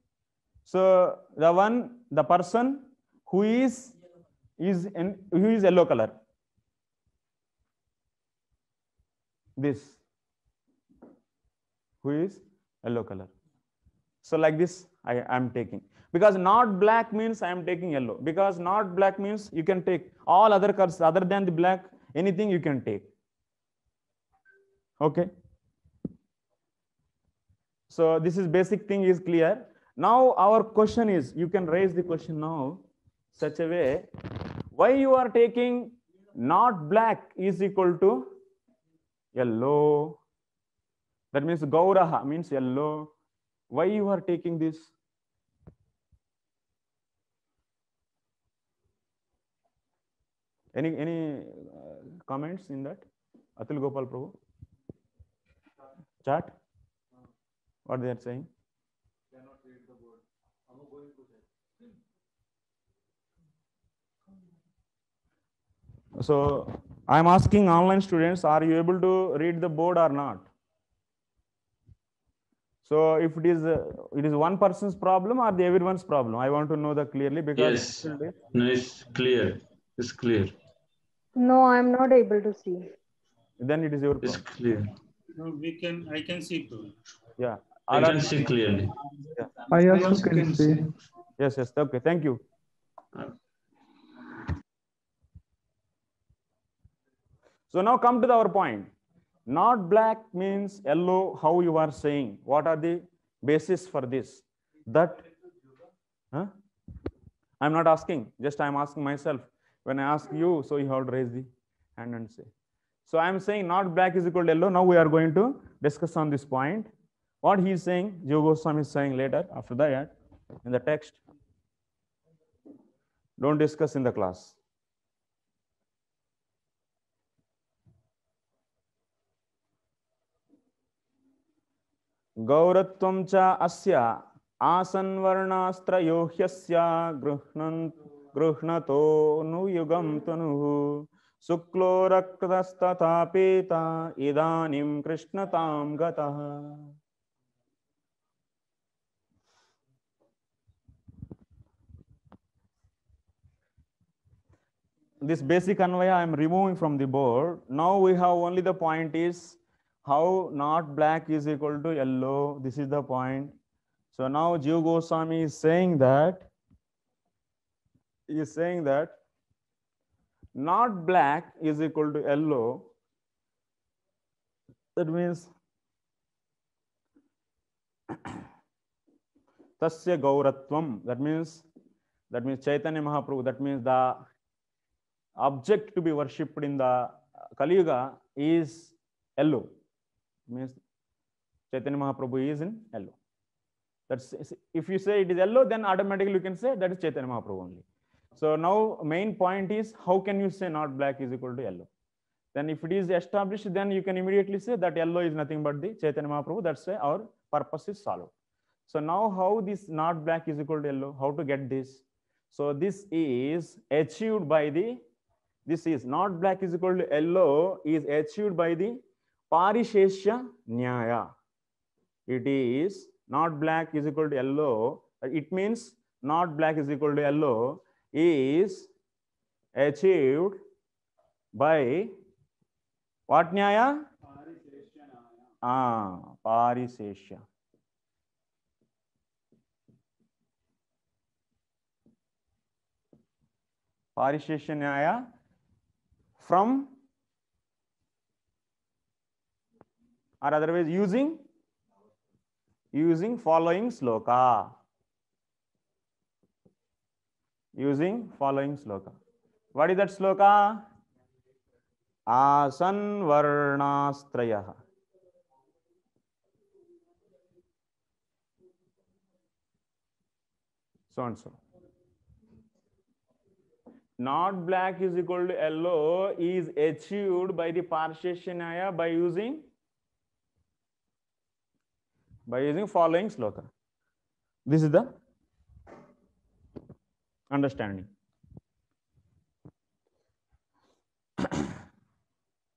so the one, the person who is is in, who is yellow color. This who is yellow color. So like this, I am taking because not black means I am taking yellow because not black means you can take all other colors other than the black anything you can take. Okay. So this is basic thing is clear. Now our question is, you can raise the question now, such a way, why you are taking not black is equal to yellow. That means Gauraha means yellow. Why you are taking this? Any any uh, comments in that? Atul Gopal Prabhu? Chat? What they are saying? So I'm asking online students, are you able to read the board or not? So if it is uh, it is one person's problem or the everyone's problem? I want to know that clearly because yes, it's no, it's clear. It's clear. No, I'm not able to see. Then it is your problem. It's clear. No, we can. I can see too. Yeah. I can see clearly. Yeah. I also can see. Yes, yes. Okay, thank you. So now come to our point. Not black means yellow, how you are saying. What are the basis for this? That, huh? I'm not asking, just I'm asking myself. When I ask you, so you have to raise the hand and say. So I'm saying not black is equal to yellow. Now we are going to discuss on this point. What he is saying, Jiva Goswami is saying later after that in the text, don't discuss in the class. गौरत्वं च अस्य आसन् वर्णास्त्रयो ह्यस्य गृह्णन् गृह्णतो नु युगं तनुः शुक्लो रक्तस्तथा पीता इदानीं कृष्णतां गतः this basic conveyor I'm removing from the board. Now we have only the point is how not black is equal to yellow. This is the point. So now Jiv Goswami is saying that, he is saying that not black is equal to yellow. That means [clears throat] tasya gauratvam. That means, that means Chaitanya Mahaprabhu. That means the object to be worshipped in the Kali Yuga is yellow. Means Chaitanya Mahaprabhu is in yellow. That's if you say it is yellow, then automatically you can say that is Chaitanya Mahaprabhu only. So now main point is how can you say not black is equal to yellow? Then if it is established, then you can immediately say that yellow is nothing but the Chaitanya Mahaprabhu. That's why our purpose is solved. So now how this not black is equal to yellow, how to get this? So this is achieved by the this is not black is equal to yellow is achieved by the parishesha nyaya. It is not black is equal to yellow. It means not black is equal to yellow is achieved by what nyaya? Ah, parishesha. పారిశేష్య న్యాయ from or otherwise using using following sloka using following sloka what is that sloka आसन वर्णास्त्रय so and so not black is equal to yellow is achieved by the parshashanaya by using by using following sloka. This is the understanding.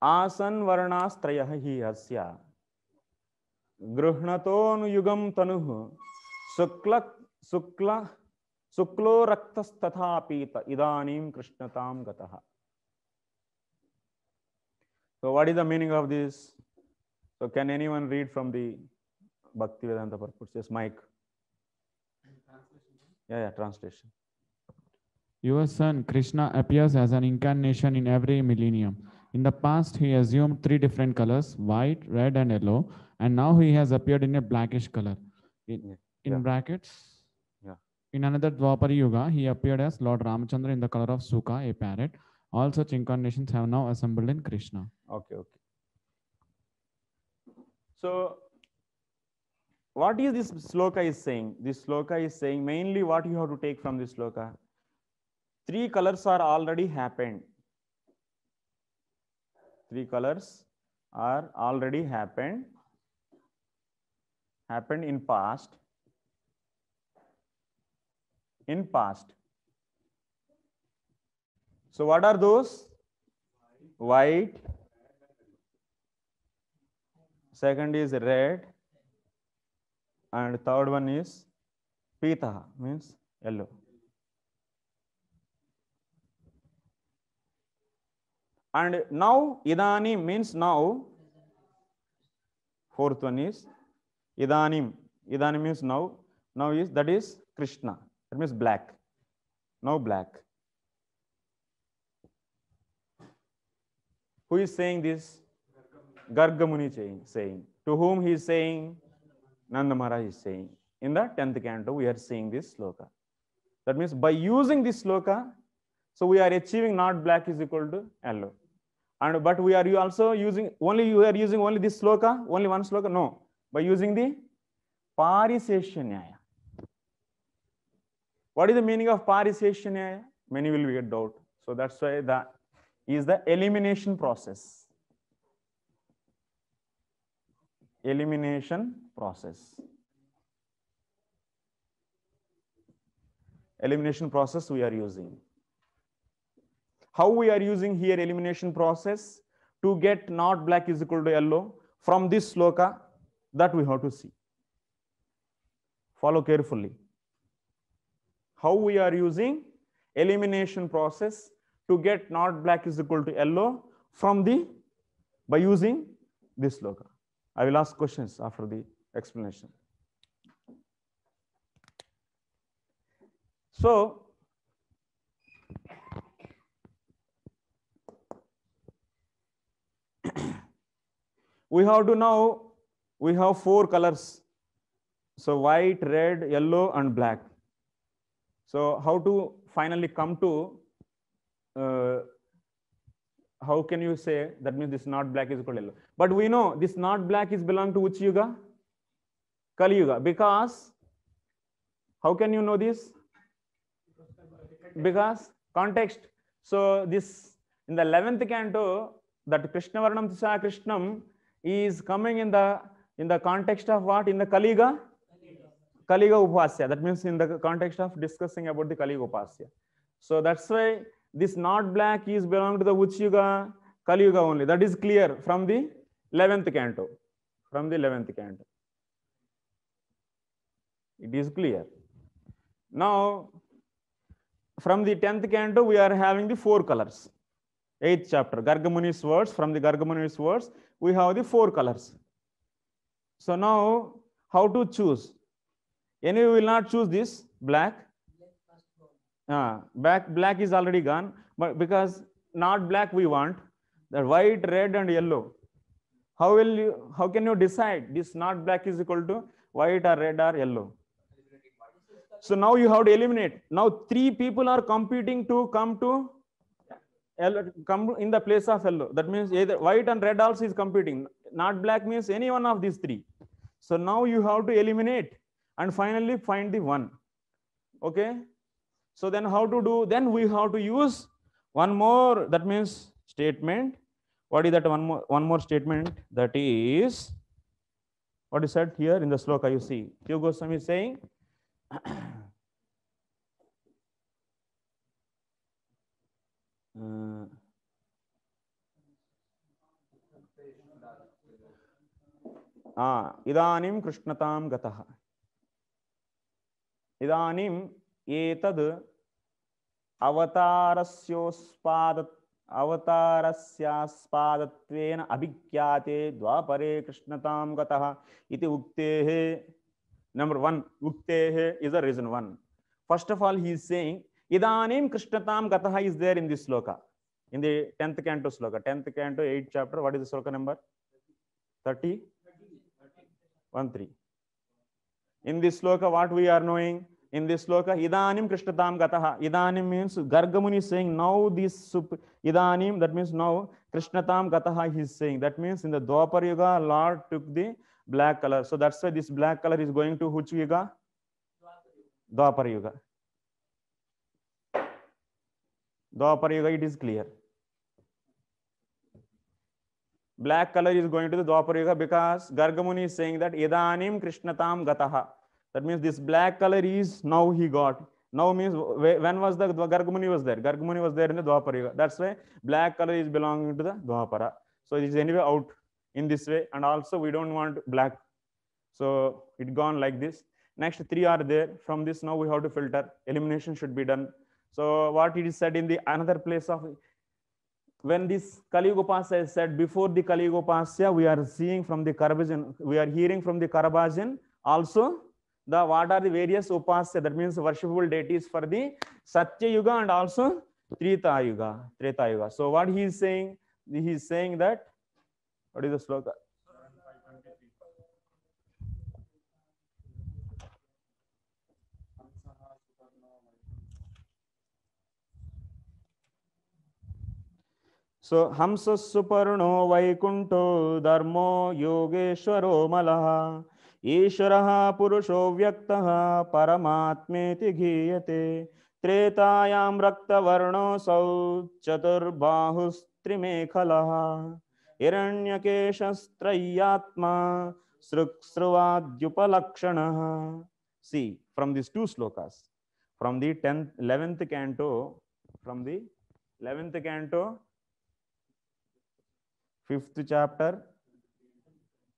आसन वर्णास्त्रय ही हस्या गृहणतोनुयुगम तनु शुक्ल शुक्ल शुक्लो रक्तस्तथा पीत इदानीम कृष्णताम गतः So what is the meaning of this? So can anyone read from the Bhaktivedanta purports? Yes, Mike. Yeah, yeah, translation. Your son Krishna appears as an incarnation in every millennium. In the past, he assumed three different colors white, red, and yellow, and now he has appeared in a blackish color. In, yeah. in brackets, in another Dwapari Yuga, he appeared as Lord Ramachandra in the color of Suka, a parrot. All such incarnations have now assembled in Krishna. Okay, okay. So, what is this sloka is saying? This sloka is saying mainly what you have to take from this sloka. Three colors are already happened. Three colors are already happened. Happened in past. in past. So what are those? White. Second is red. And third one is pita means yellow. And now idani means now. Fourth one is idanim. Idanim means now. Now is that is Krishna. That means black, no black. Who is saying this? Gargamuni saying. To whom he is saying? Nandamara is saying. In the 10th canto, we are seeing this sloka. That means by using this sloka, so we are achieving not black is equal to yellow. And but we are you also using only you are using only this sloka, only one sloka. No, by using the Parisesha Nyaya. What is the meaning of parisation? Many will get doubt. So that's why that is the elimination process. Elimination process. Elimination process we are using. How we are using here elimination process to get not black is equal to yellow from this sloka that we have to see. Follow carefully how we are using elimination process to get not black is equal to yellow from the by using this logo. I will ask questions after the explanation. So [clears throat] we have to now we have four colors so white red yellow and black so how to finally come to, uh, how can you say that means this not black is equal to yellow. But we know this not black is belong to which yuga? Kali Yuga. Because, how can you know this? Because context. So this, in the 11th canto, that Krishna Varnam Tisha Krishnam is coming in the, in the context of what? In the Kali Yuga? Kaliga Upasya. That means in the context of discussing about the Kaliga Upasya. So that's why this not black is belong to the uchyuga kaliga only. That is clear from the 11th canto. From the 11th canto. It is clear. Now, from the 10th canto, we are having the four colors. Eighth chapter, Gargamuni's words. From the Gargamuni's words, we have the four colors. So now, how to choose? Anyway, we will not choose this black. Uh, ah, back black is already gone, but because not black we want, the white, red, and yellow. How will you? How can you decide this not black is equal to white or red or yellow? So now you have to eliminate. Now three people are competing to come to come in the place of yellow. That means either white and red also is competing. Not black means any one of these three. So now you have to eliminate and finally find the one okay so then how to do then we have to use one more that means statement what is that one more one more statement that is what is said here in the sloka you see Kyo Goswami is saying [clears throat] uh, ah, idanim krishnatam gataha. इदानीम् एतद् अवतारस्योस्पाद अवतारस्यास्पादत्वेन अभिज्ञाते द्वापरे कृष्णतां गतः इति उक्तेः number one उक्तेः is a reason one first of all he is saying इदानीं कृष्णतां गतः इज देयर इन दिस श्लोक इन दि 10th canto shloka 10th canto 8th chapter what is the shloka number 30 1 3 In this sloka, what we are knowing? In this sloka, idanim krishnatam gataha. Idanim means Gargamuni is saying now this idanim, that means now krishnatam gataha he is saying. That means in the Dwapar Yuga, Lord took the black color. So that's why this black color is going to which Yuga? Dwapar Yuga. Dwapar Yuga, it is clear. black color is going to the Dwapar Yuga because Gargamuni is saying that Idanim Krishnatam Gataha. That means this black color is now he got. Now means when was the Gargamuni was there? Gargamuni was there in the Dwapara That's why black color is belonging to the Dwapara. So it is anyway out in this way. And also we don't want black. So it gone like this. Next three are there. From this now we have to filter. Elimination should be done. So what it is said in the another place of when this Kali Upasya is said before the Kali Gopasya, we are seeing from the Karabajan. we are hearing from the Karabajan also the what are the various upasya that means worshipful deities for the satya yuga and also treta yuga treta yuga so what he is saying he is saying that what is the shloka so हंस सुपर्णो वैकुंठो धर्मो योगेश्वरो मलः ईश्वर पुरुषो व्यक्त परमात्मेति गीयते त्रेतायां रक्तवर्णोऽसौ चतुर्बाहुस्त्रिमेखलः हिरण्यकेशस्त्रय्यात्मा सृक्स्रुवाद्युपलक्षणः सी from these two slokas from the 10th 11th canto from the 11th canto 5th chapter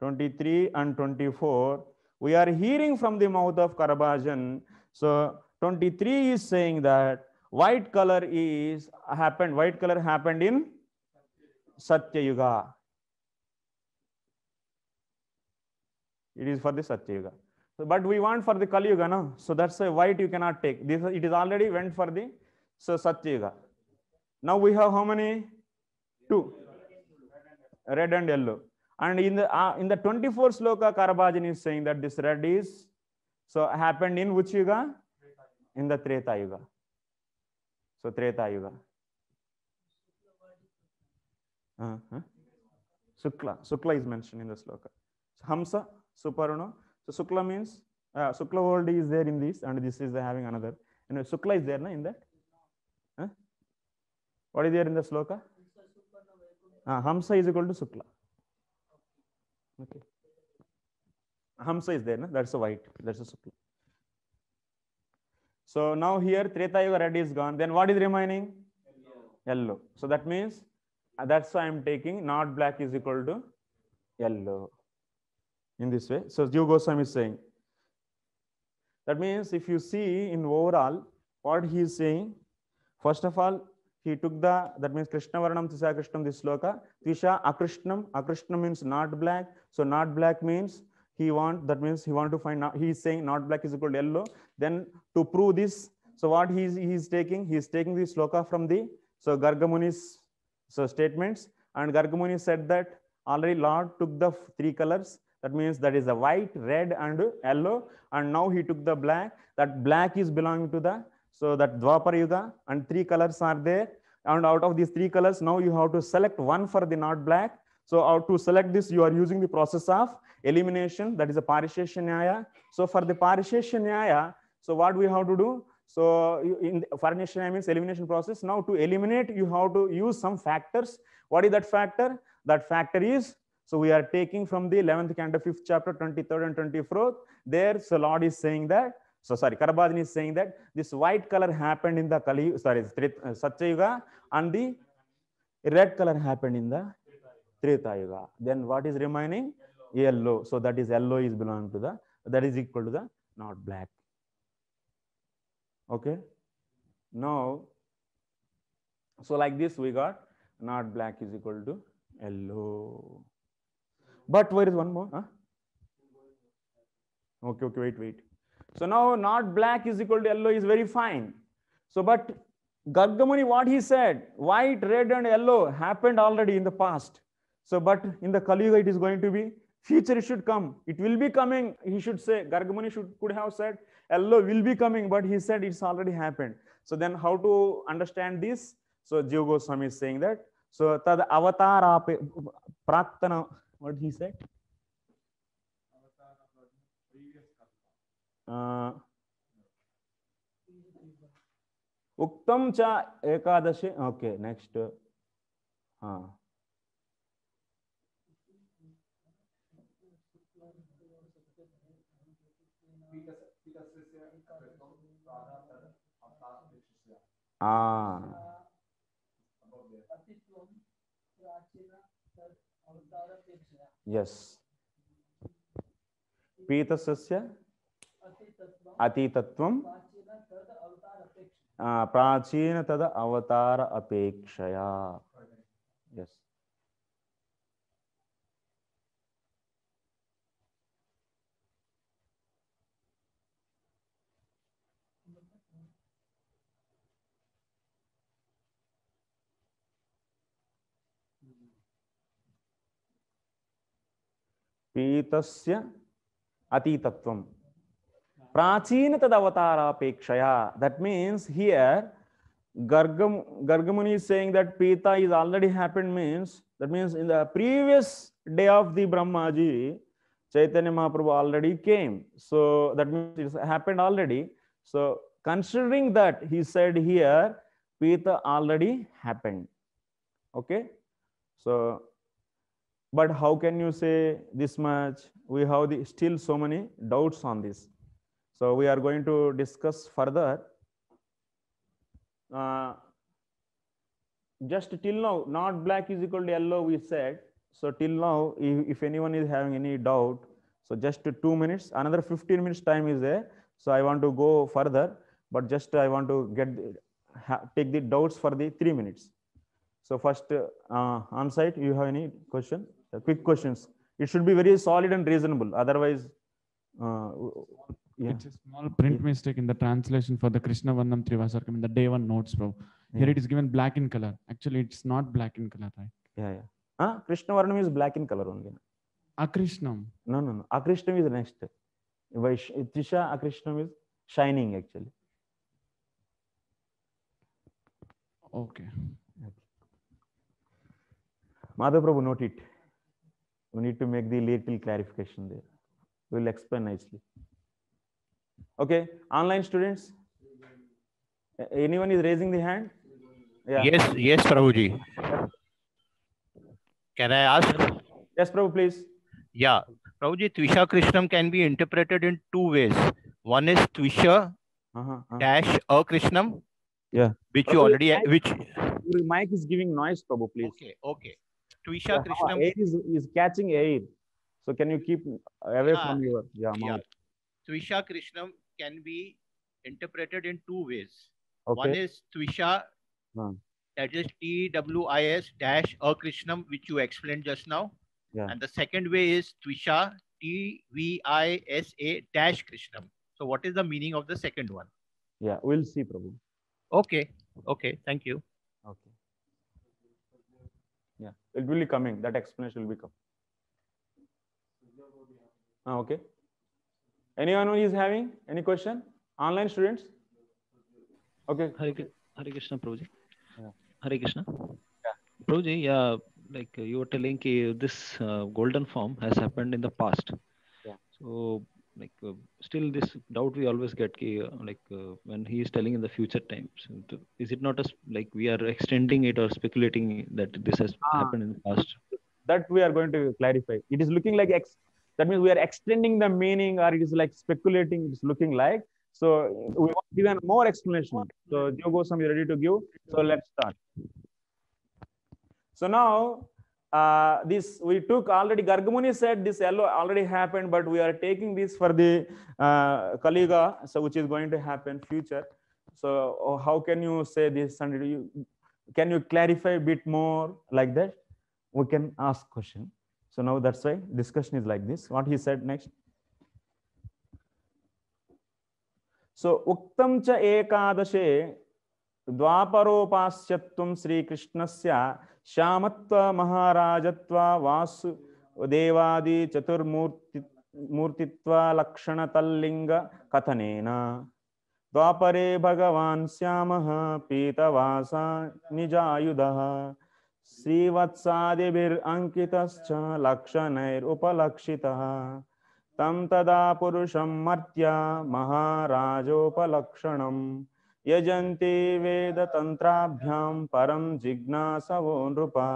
23 and 24 we are hearing from the mouth of Karabajan. So 23 is saying that white color is happened, white color happened in Satya Yuga. It is for the Satya Yuga. So, but we want for the Kali Yuga, no? So that's why white you cannot take. This it is already went for the so Satya Yuga. Now we have how many? Two. Red and yellow. And in the, uh, in the 24th sloka, Karabhajan is saying that this red is, so happened in which yuga? In the Treta Yuga. So Treta Yuga. Uh, huh? Sukla. Sukla is mentioned in the sloka. So, Hamsa, Suparno. So Sukla means, uh, Sukla world is there in this and this is having another. you know, Sukla is there na, in that. Huh? What is there in the sloka? Uh, Hamsa is equal to Sukla. Okay. Hamsa is there, no? that's a white, that's a Shukla. So now here Treta Yuga red is gone. Then what is remaining? Yellow. yellow. So that means uh, that's why I'm taking not black is equal to yellow. In this way. So Jiva Goswami is saying. That means if you see in overall, what he is saying, first of all, he took the, that means Krishna Varanam Tisha Krishnam, this sloka. Tisha Akrishnam, Akrishnam means not black. So not black means he want, that means he want to find, not, he is saying not black is equal to yellow. Then to prove this, so what he is, he is taking, he is taking this sloka from the, so Gargamuni's so statements. And Gargamuni said that already Lord took the three colors. That means that is the white, red, and yellow. And now he took the black. That black is belonging to the so that Dwapar Yuga and three colors are there. And out of these three colors, now you have to select one for the not black. So out to select this, you are using the process of elimination, that is a Parishesha Nyaya. So for the Parishesha Nyaya, so what we have to do? So in formation, means elimination process. Now to eliminate, you have to use some factors. What is that factor? That factor is, so we are taking from the 11th canto, 5th chapter, 23rd and 24th. There, so Lord is saying that, so sorry, Karbadin is saying that this white color happened in the Kali, sorry, uh, Satya Yuga and the red color happened in the Treta Yuga. Then what is remaining? Yellow. So that is yellow is belong to the, that is equal to the not black. Okay. Now, so like this we got not black is equal to yellow. But where is one more? Huh? Okay, okay, wait, wait. So now not black is equal to yellow is very fine. So but Gargamuni, what he said, white, red and yellow happened already in the past. So but in the Kali Yuga it is going to be future should come. It will be coming. He should say Gargamuni should could have said yellow will be coming, but he said it's already happened. So then how to understand this? So Jiva Goswami is saying that. So tad avatar praktanam. What he said? उक्तम च एकादशी okay next हाँ yes पीतस्य అతీతత్వం ప్రాచీన తద అవతార అపేక్షయా ఎస్ పీతస్య అతీతత్వం Prachina tad avatara pekshaya. That means here Gargam, Gargamuni is saying that Pita is already happened means that means in the previous day of the Brahmaji, Chaitanya Mahaprabhu already came. So that means it's happened already. So considering that he said here, Pita already happened. Okay. So, but how can you say this much? We have the, still so many doubts on this. So we are going to discuss further. Uh, just till now, not black is equal to yellow, we said. So till now, if, if anyone is having any doubt, so just two minutes, another 15 minutes time is there. So I want to go further, but just I want to get take the doubts for the three minutes. So first uh, on site, you have any question? Uh, quick questions. It should be very solid and reasonable. Otherwise, uh, Yeah. It's a small print yeah. mistake in the translation for the Krishna Varnam Trivasarkam in the day one notes, bro. Here yeah. it is given black in color. Actually, it's not black in color, right? Yeah, yeah. ah Huh? Krishna Varnam is black in color only. Akrishnam. No, no, no. Akrishnam is next. vaish Trisha Akrishnam is shining actually. Okay. Madhav Prabhu, note it. We need to make the little clarification there. We'll explain nicely. Okay, online students. Anyone is raising the hand? Yeah. Yes, yes, Prabhuji. Can I ask? Yes, Prabhu, please. Yeah, Prabhuji, Twisha Krishnam can be interpreted in two ways. One is Twisha uh -huh, uh -huh. dash A Krishnam. Yeah. Which Prabhu, you already, mic, which. Your mic is giving noise, Prabhu, please. Okay, okay. Twisha yeah, Krishnam. Uh, air is, is catching air. So can you keep away yeah. from your yeah, mouth? Yeah. Twisha Krishnam can be interpreted in two ways. Okay. One is Twisha, that is T-W-I-S dash Krishnam, which you explained just now. Yeah. And the second way is Twisha, T-V-I-S-A dash Krishnam. So what is the meaning of the second one? Yeah, we'll see, Prabhu. Okay, okay, thank you. Okay. Yeah, it will be coming. That explanation will be coming. Ah, okay. Anyone who is having any question? Online students? Okay. Hare, Hare Krishna, Prabhuji. Yeah. Hare Krishna. Yeah. Prabhuji, yeah, like uh, you were telling, uh, this uh, golden form has happened in the past. Yeah. So, like, uh, still this doubt we always get, ki, uh, like, uh, when he is telling in the future times, so is it not as like we are extending it or speculating that this has ah. happened in the past? That we are going to clarify. It is looking like ex that means we are extending the meaning or it is like speculating, it's looking like. So we want even more explanation. So Joe Goswami, ready to give? So let's start. So now uh, this we took already, Gargamuni said this yellow already happened, but we are taking this for the uh, Kaliga, so which is going to happen future. So oh, how can you say this and you, can you clarify a bit more like that? We can ask question. So now that's why discussion is like this. What he said next. So uktam cha ekadashe द्वापरोपास्यत्वं श्रीकृष्णस्य श्यामत्व द्वापरे भगवान् श्यामः पीतवासा निजायुधः श्रीवत्सादिभिरङ्कितश्च लक्षणैरुपलक्षितः तं तदा पुरुषं मर्त्या महाराजोपलक्षणं यजन्ति वेदतन्त्राभ्यां परं जिज्ञासवो नृपा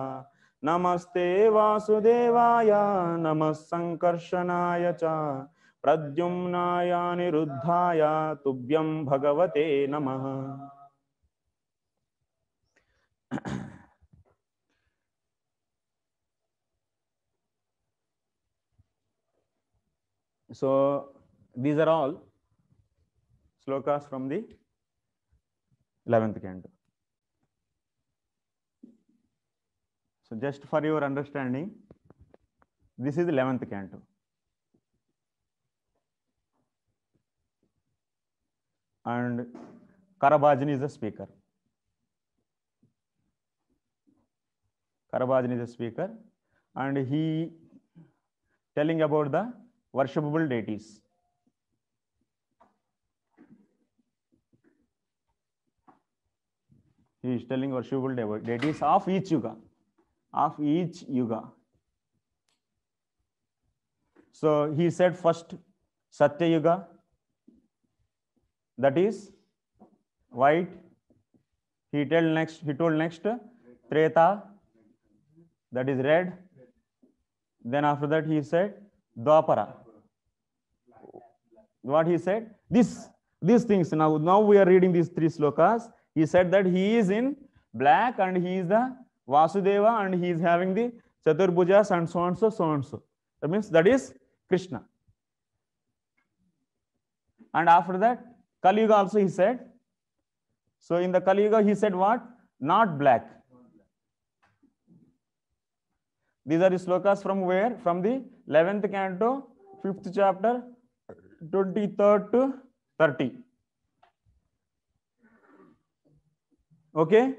नमस्ते वासुदेवाय नमः सङ्कर्षणाय च प्रद्युम्नाय निरुद्धाय तुभ्यं भगवते नमः So these are all slokas from the 11th canto. So just for your understanding, this is the 11th canto. And Karabajani is the speaker. Karabajani is the speaker and he telling about the worshipable deities. He is telling worshipable deities of each yuga, of each yuga. So he said first Satya Yuga, that is white. He told next. He told next Treta, that is red. Then after that he said Dwapara, what he said this these things now now we are reading these three slokas he said that he is in black and he is the vasudeva and he is having the chaturbhujas and so and so so and so that means that is krishna and after that kali yuga also he said so in the kali yuga he said what not black these are the slokas from where from the 11th canto 5th chapter 23rd to 30 okay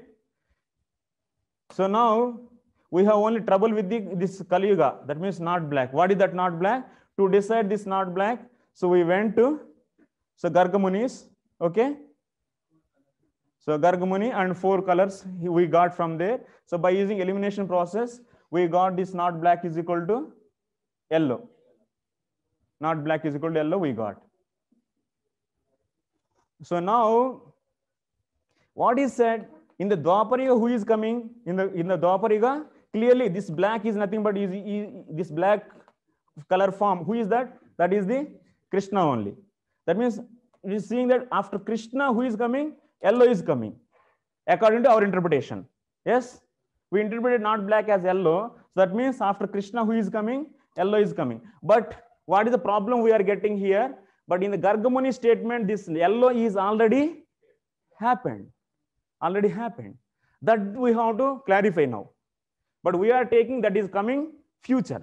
so now we have only trouble with the, this Kali Yuga. That means not black. What is that not black? To decide this not black, so we went to so Gargamunis. Okay. So Gargamuni and four colors we got from there. So by using elimination process, we got this not black is equal to yellow not black is equal to yellow we got. So now what is said in the Dwapariga who is coming in the in the Dwapariga clearly this black is nothing but is, is this black color form who is that that is the Krishna only that means we are seeing that after Krishna who is coming yellow is coming according to our interpretation yes we interpreted not black as yellow so that means after Krishna who is coming yellow is coming but what is the problem we are getting here? But in the Gargamuni statement, this yellow is already happened. Already happened. That we have to clarify now. But we are taking that is coming future.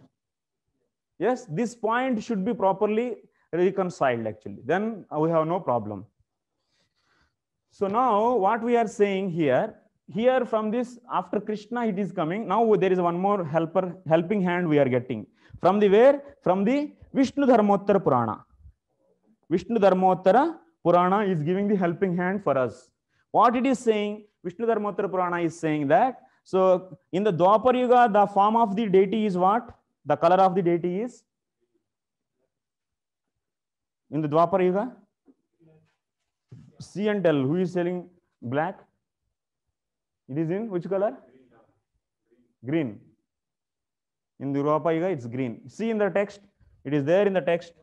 Yes, this point should be properly reconciled actually. Then we have no problem. So now what we are saying here, here from this after Krishna it is coming. Now there is one more helper, helping hand we are getting. From the where from the Vishnu Dharmottara Purana Vishnu Dharmottara Purana is giving the helping hand for us what it is saying Vishnu Dharmottara Purana is saying that so in the Dvapar yuga the form of the deity is what the colour of the deity is in the Dvapar yuga C and L who is selling black it is in which colour green In the Europa it's green. See in the text, it is there in the text.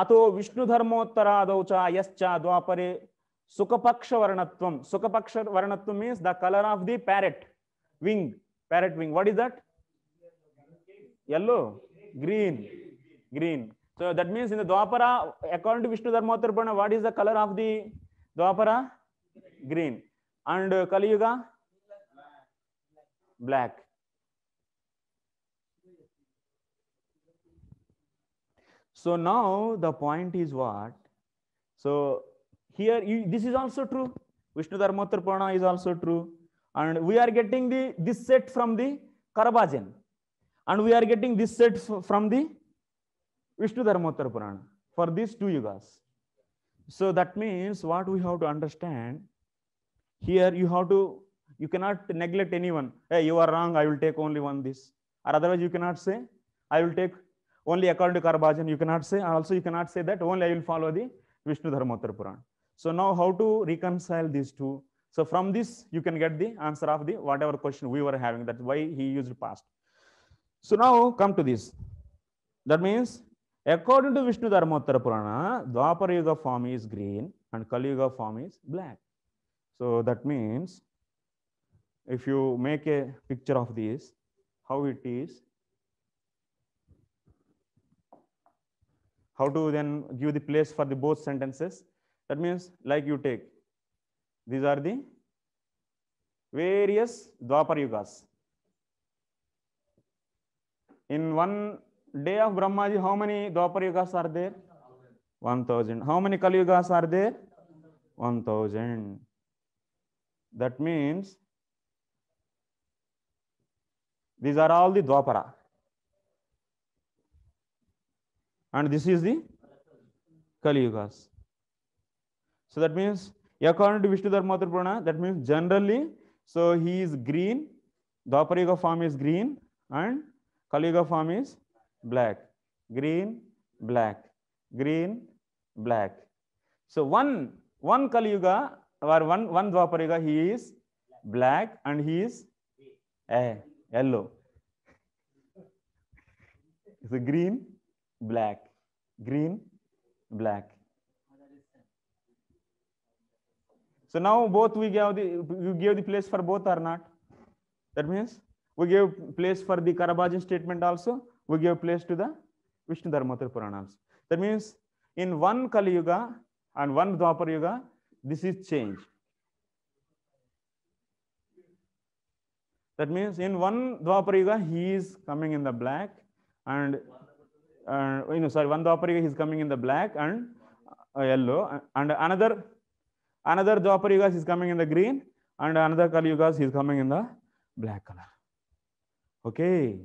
అతో విష్ణు ధర్మోత్తరాదౌ చ యశ్చ ద్వాపరే సుఖపక్ష వర్ణత్వం సుఖపక్ష వర్ణత్వం means the colour of the parrot wing parrot wing what is that yellow green green so that means in the Dvapara according to Vishnu Dharmottara Purana what is the colour of the Dvapara green and Kaliyuga black So now the point is what? So here, you, this is also true. Vishnu Dharmatarpana is also true. And we are getting the this set from the Karabajan. And we are getting this set from the Vishnu Dharmatarpana for these two yugas. So that means what we have to understand here, you have to, you cannot neglect anyone. Hey, you are wrong. I will take only one this. Or otherwise you cannot say, I will take only according to Karbhajan, you cannot say. Also, you cannot say that only I will follow the Vishnu Dharmottara Puran. So now how to reconcile these two? So from this, you can get the answer of the whatever question we were having. That's why he used past. So now come to this. That means, according to Vishnu Dharmottara Purana, Dwapara Yuga form is green and Kali Yuga form is black. So that means, if you make a picture of this, how it is, how to then give the place for the both sentences. That means like you take, these are the various Dwapar Yugas. In one day of brahma ji how many Dwapar Yugas are there? 1000. How many Kali Yugas are there? 1000. That means these are all the Dwapara. and this is the Kali Yugas. So that means, according to Vishnu Dharmatra Purana, that means generally, so he is green, Dwapara Yuga form is green, and Kali Yuga form is black. Green, black, green, black. So one, one Kali Yuga or one, one Dwapara Yuga, he is black and he is eh, yellow. So green, black, green, black. So now both we give the you give the place for both or not? That means we give place for the Karabajan statement also. We give place to the Vishnu Dharmatar Purana That means in one Kali Yuga and one Dwapar Yuga, this is change. That means in one Dwapar Yuga, he is coming in the black and uh, you know, sorry, one Dwapara is coming in the black and uh, yellow, and another another Dwapara is coming in the green, and another Kali Yugas is coming in the black color. Okay,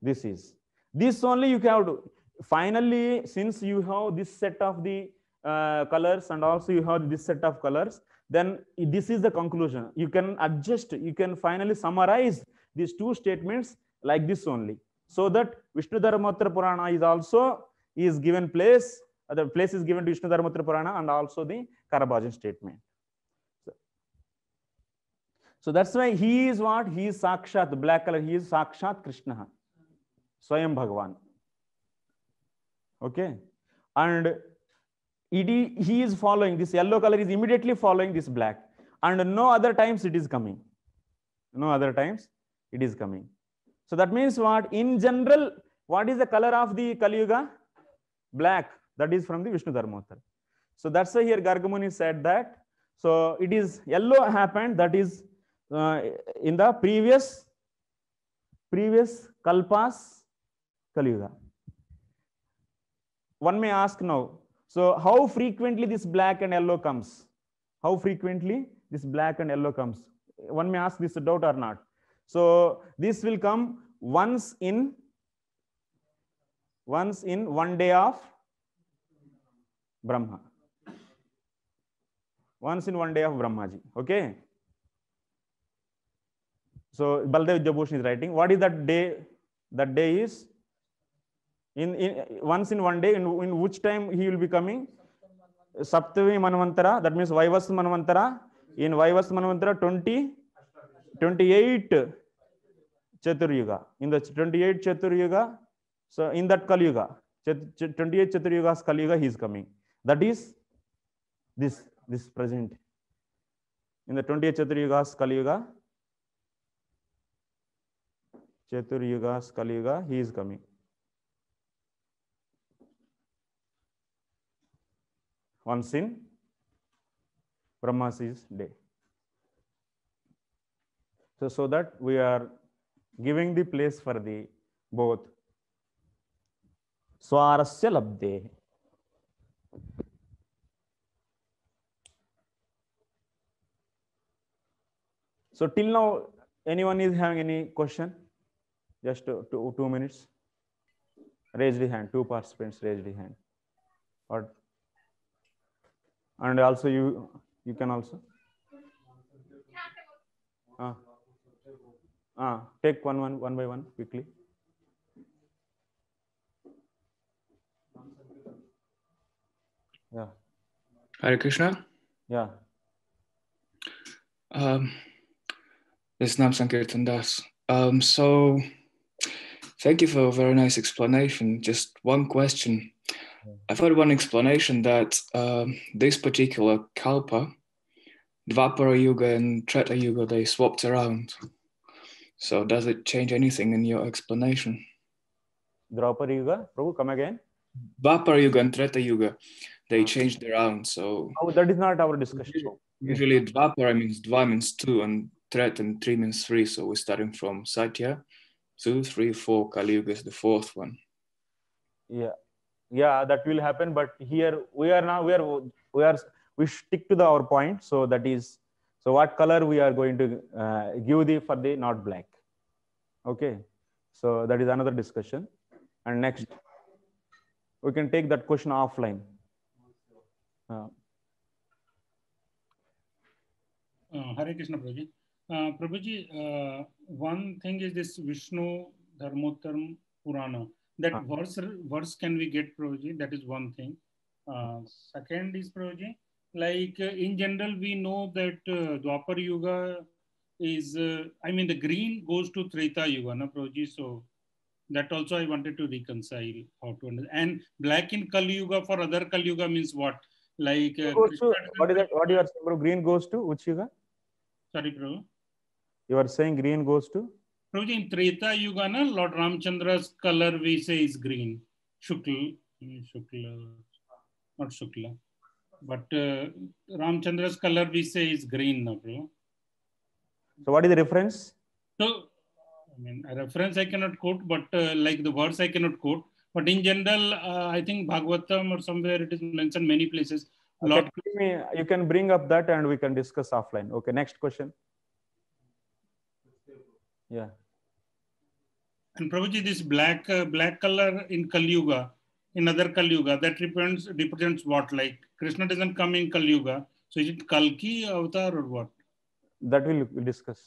this is this only you can do. Finally, since you have this set of the uh, colors and also you have this set of colors, then this is the conclusion. You can adjust, you can finally summarize these two statements like this only so that Vishnu Dharmatra Purana is also is given place, uh, the place is given to Vishnu Dharmatra Purana and also the Karabajan statement. So, that's why he is what? He is Sakshat, black color, he is Sakshat Krishna, Swayam Bhagavan. Okay. And he is following this yellow color is immediately following this black and no other times it is coming no other times it is coming so that means what? In general, what is the color of the Kali Yuga? Black. That is from the Vishnu Dharmottara. So that's why here Gargamuni said that. So it is yellow happened. That is uh, in the previous previous kalpas Kali Yuga. One may ask now. So how frequently this black and yellow comes? How frequently this black and yellow comes? One may ask this doubt or not. So this will come once in once in one day of Brahma. Once in one day of brahma ji Okay. So Baldev Jabhushan is writing. What is that day? That day is in, in once in one day. In, in which time he will be coming? Saptavi Manvantara. That means Vaivas Manvantara. In Vaivas Manvantara, 20, 28 Chaturyuga. In the 28 Chaturyuga, so in that Kali Yuga, 28 Chaturyuga's Kali Yuga, he is coming. That is this, this present. In the 28 Chaturyuga's Kali Yuga, Chaturyuga's Kali Yuga, he is coming. Once in Brahma's day. So, so that we are giving the place for the both swarasya labde so till now anyone is having any question just two, two, two minutes raise the hand two participants raise the hand or and also you you can also uh, uh, take one, one, one by one quickly. Yeah. Hare Krishna. Yeah. Um, this is Nam Sankirtan Das. Um, so, thank you for a very nice explanation. Just one question. I've heard one explanation that um, this particular kalpa, Dvapara Yuga and Treta Yuga, they swapped around. So does it change anything in your explanation? Dwapara Yuga, Prabhu, come again. Dwapara Yuga and Treta Yuga, they ah. changed around. So oh, that is not our discussion. Usually, Dwapara means Dva means two, and Treta and three means three. So we're starting from Satya, two, three, four. Kali Yuga is the fourth one. Yeah, yeah, that will happen. But here we are now. We are we are we stick to the, our point. So that is so what color we are going to uh, give the for the not black. Okay, so that is another discussion. And next, we can take that question offline. Uh, uh, Hare Krishna, Prabhuji. Uh, Prabhuji, uh, one thing is this Vishnu Dharmottam Purana. That ah. verse, verse can we get, Prabhuji? That is one thing. Uh, second is, Prabhuji, like uh, in general, we know that uh, Dwapar Yuga is, uh, I mean, the green goes to Treta Yuga, na, Proji. So that also I wanted to reconcile how to understand. And black in Kali Yuga for other Kali Yuga means what? Like, uh, to, what is that? What you are saying, bro? Green goes to which Yuga? Sorry, bro. You are saying green goes to? Proji in Treta Yuga, na, Lord Ramchandra's color we say is green. Shukla, hmm, Shukla, not Shukla. But uh, Ramchandra's color we say is green Na bro. So what is the reference? So, I mean, a reference I cannot quote, but uh, like the words I cannot quote. But in general, uh, I think Bhagavatam or somewhere it is mentioned many places. Okay, me, you can bring up that and we can discuss offline. Okay, next question. Yeah. And Prabhuji, this black uh, black color in Kali Yuga, in other Kali Yuga, that represents represents what? Like Krishna doesn't come in Kali Yuga, so is it Kalki avatar or what? that we'll discuss.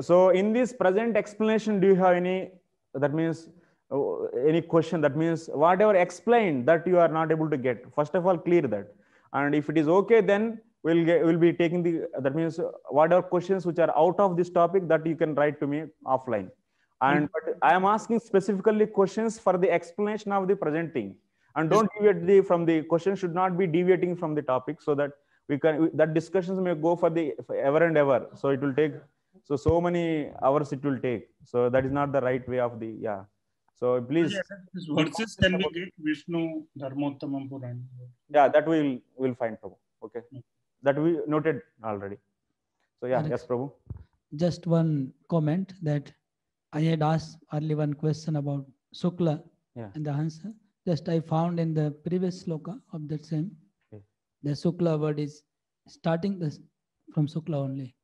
So in this present explanation, do you have any, that means uh, any question, that means whatever explained that you are not able to get, first of all, clear that. And if it is okay, then we'll, get, we'll be taking the, that means whatever questions which are out of this topic that you can write to me offline. And mm -hmm. but I am asking specifically questions for the explanation of the present thing and don't deviate the from the question should not be deviating from the topic so that we can we, that discussions may go for the for ever and ever so it will take so so many hours it will take so that is not the right way of the yeah so please yeah, verses can we get vishnu dharmottamam puran yeah that we will will find prabhu okay mm. that we noted already so yeah yes prabhu just one comment that i had asked early one question about Sukla yeah. and the answer just I found in the previous sloka of that same, hmm. the Sukla word is starting this from Sukla only.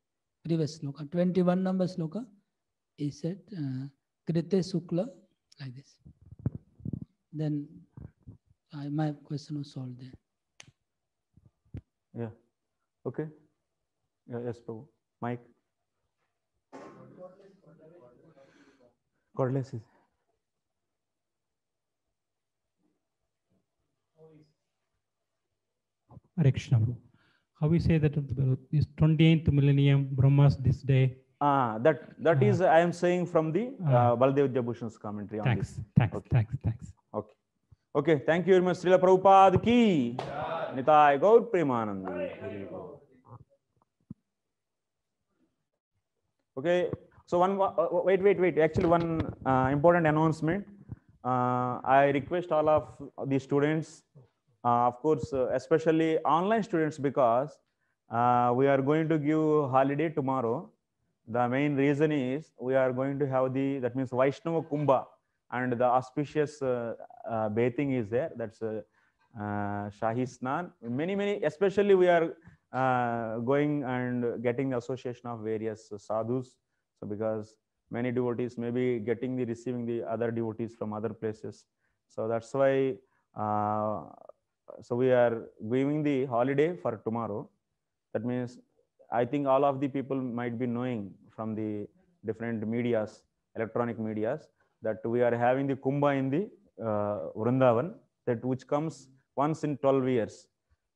Previous sloka, 21 number sloka is said, uh, Krite Sukla, like this. Then I, my question was solved there. Yeah. Okay. Yeah, yes, Prabhu. Mike. Cordless is. How we say that this 28th millennium, Brahma's this day. Ah, that that uh, is I am saying from the ah. uh, Baldev Jabushan's commentary thanks, on this. Thanks, okay. thanks, thanks. Okay. Okay, thank you very much. Srila Prabhupada ki. Nitai Gaur Premanandi. Okay, so one, uh, wait, wait, wait. Actually, one uh, important announcement. Uh, I request all of the students uh, of course, uh, especially online students because uh, we are going to give holiday tomorrow. The main reason is we are going to have the, that means Vaishnava Kumbha and the auspicious bathing is there. That's uh, Shahi Snan. Many, many, especially we are uh, going and getting the association of various uh, sadhus. So because many devotees may be getting the receiving the other devotees from other places. So that's why uh, so we are giving the holiday for tomorrow. That means I think all of the people might be knowing from the different medias, electronic medias, that we are having the kumbha in the uh, Vrindavan, that which comes once in 12 years.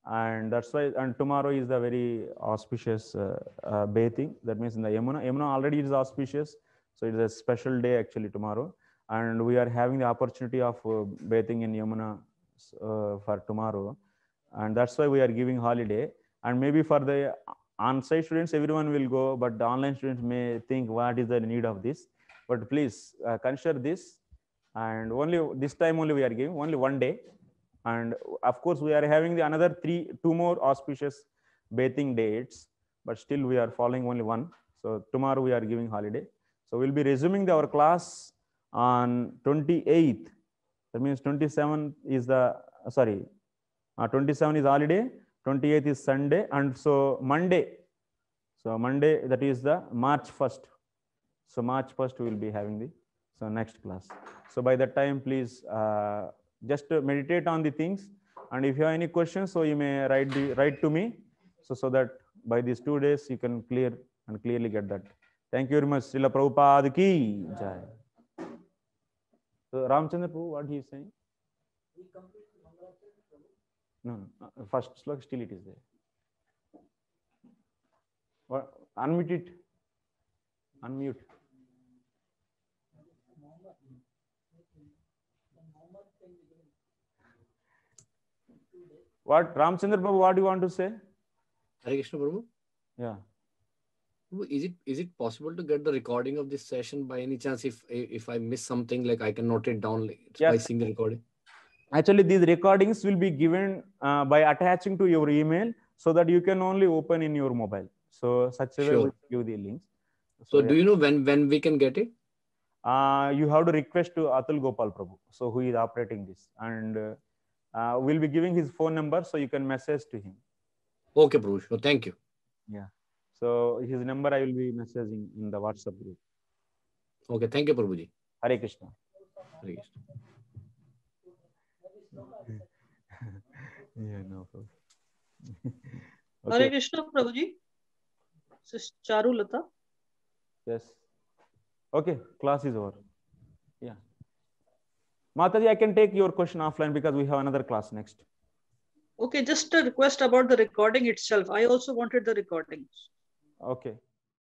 And that's why, and tomorrow is the very auspicious uh, uh, bathing. That means in the Yamuna, Yamuna already is auspicious. So it is a special day actually tomorrow. And we are having the opportunity of uh, bathing in Yamuna uh, for tomorrow and that's why we are giving holiday and maybe for the on-site students everyone will go but the online students may think what is the need of this but please uh, consider this and only this time only we are giving only one day and of course we are having the another three two more auspicious bathing dates but still we are following only one so tomorrow we are giving holiday so we'll be resuming the, our class on 28th that means 27 is the, uh, sorry, uh, 27 is holiday, 28 is Sunday, and so Monday. So Monday, that is the March 1st. So March 1st, we will be having the so next class. So by that time, please uh, just meditate on the things. And if you have any questions, so you may write the write to me. So so that by these two days you can clear and clearly get that. Thank you very much. Srila Prabhupada ki jai. So Ramchandra Prabhu, what he is saying? No, no, first slok still it is there. Or unmute it. Unmute. What Ramchandra Prabhu, what do you want to say? Hare Krishna Prabhu? Yeah. is it is it possible to get the recording of this session by any chance if if i miss something like i can note it down yes. by seeing the recording actually these recordings will be given uh, by attaching to your email so that you can only open in your mobile so such a sure. way give the links so, so do you know when when we can get it uh, you have to request to atul gopal prabhu so who is operating this and uh, uh, we'll be giving his phone number so you can message to him okay prabhu so thank you yeah so his number I will be messaging in the WhatsApp group. Okay, thank you, Prabhuji. Hare Krishna. Hare Krishna. [laughs] yeah, no problem. [laughs] okay. Hare Krishna, Prabhuji. This is Yes. Okay, class is over. Yeah. Mataji, I can take your question offline because we have another class next. Okay, just a request about the recording itself. I also wanted the recordings. Okay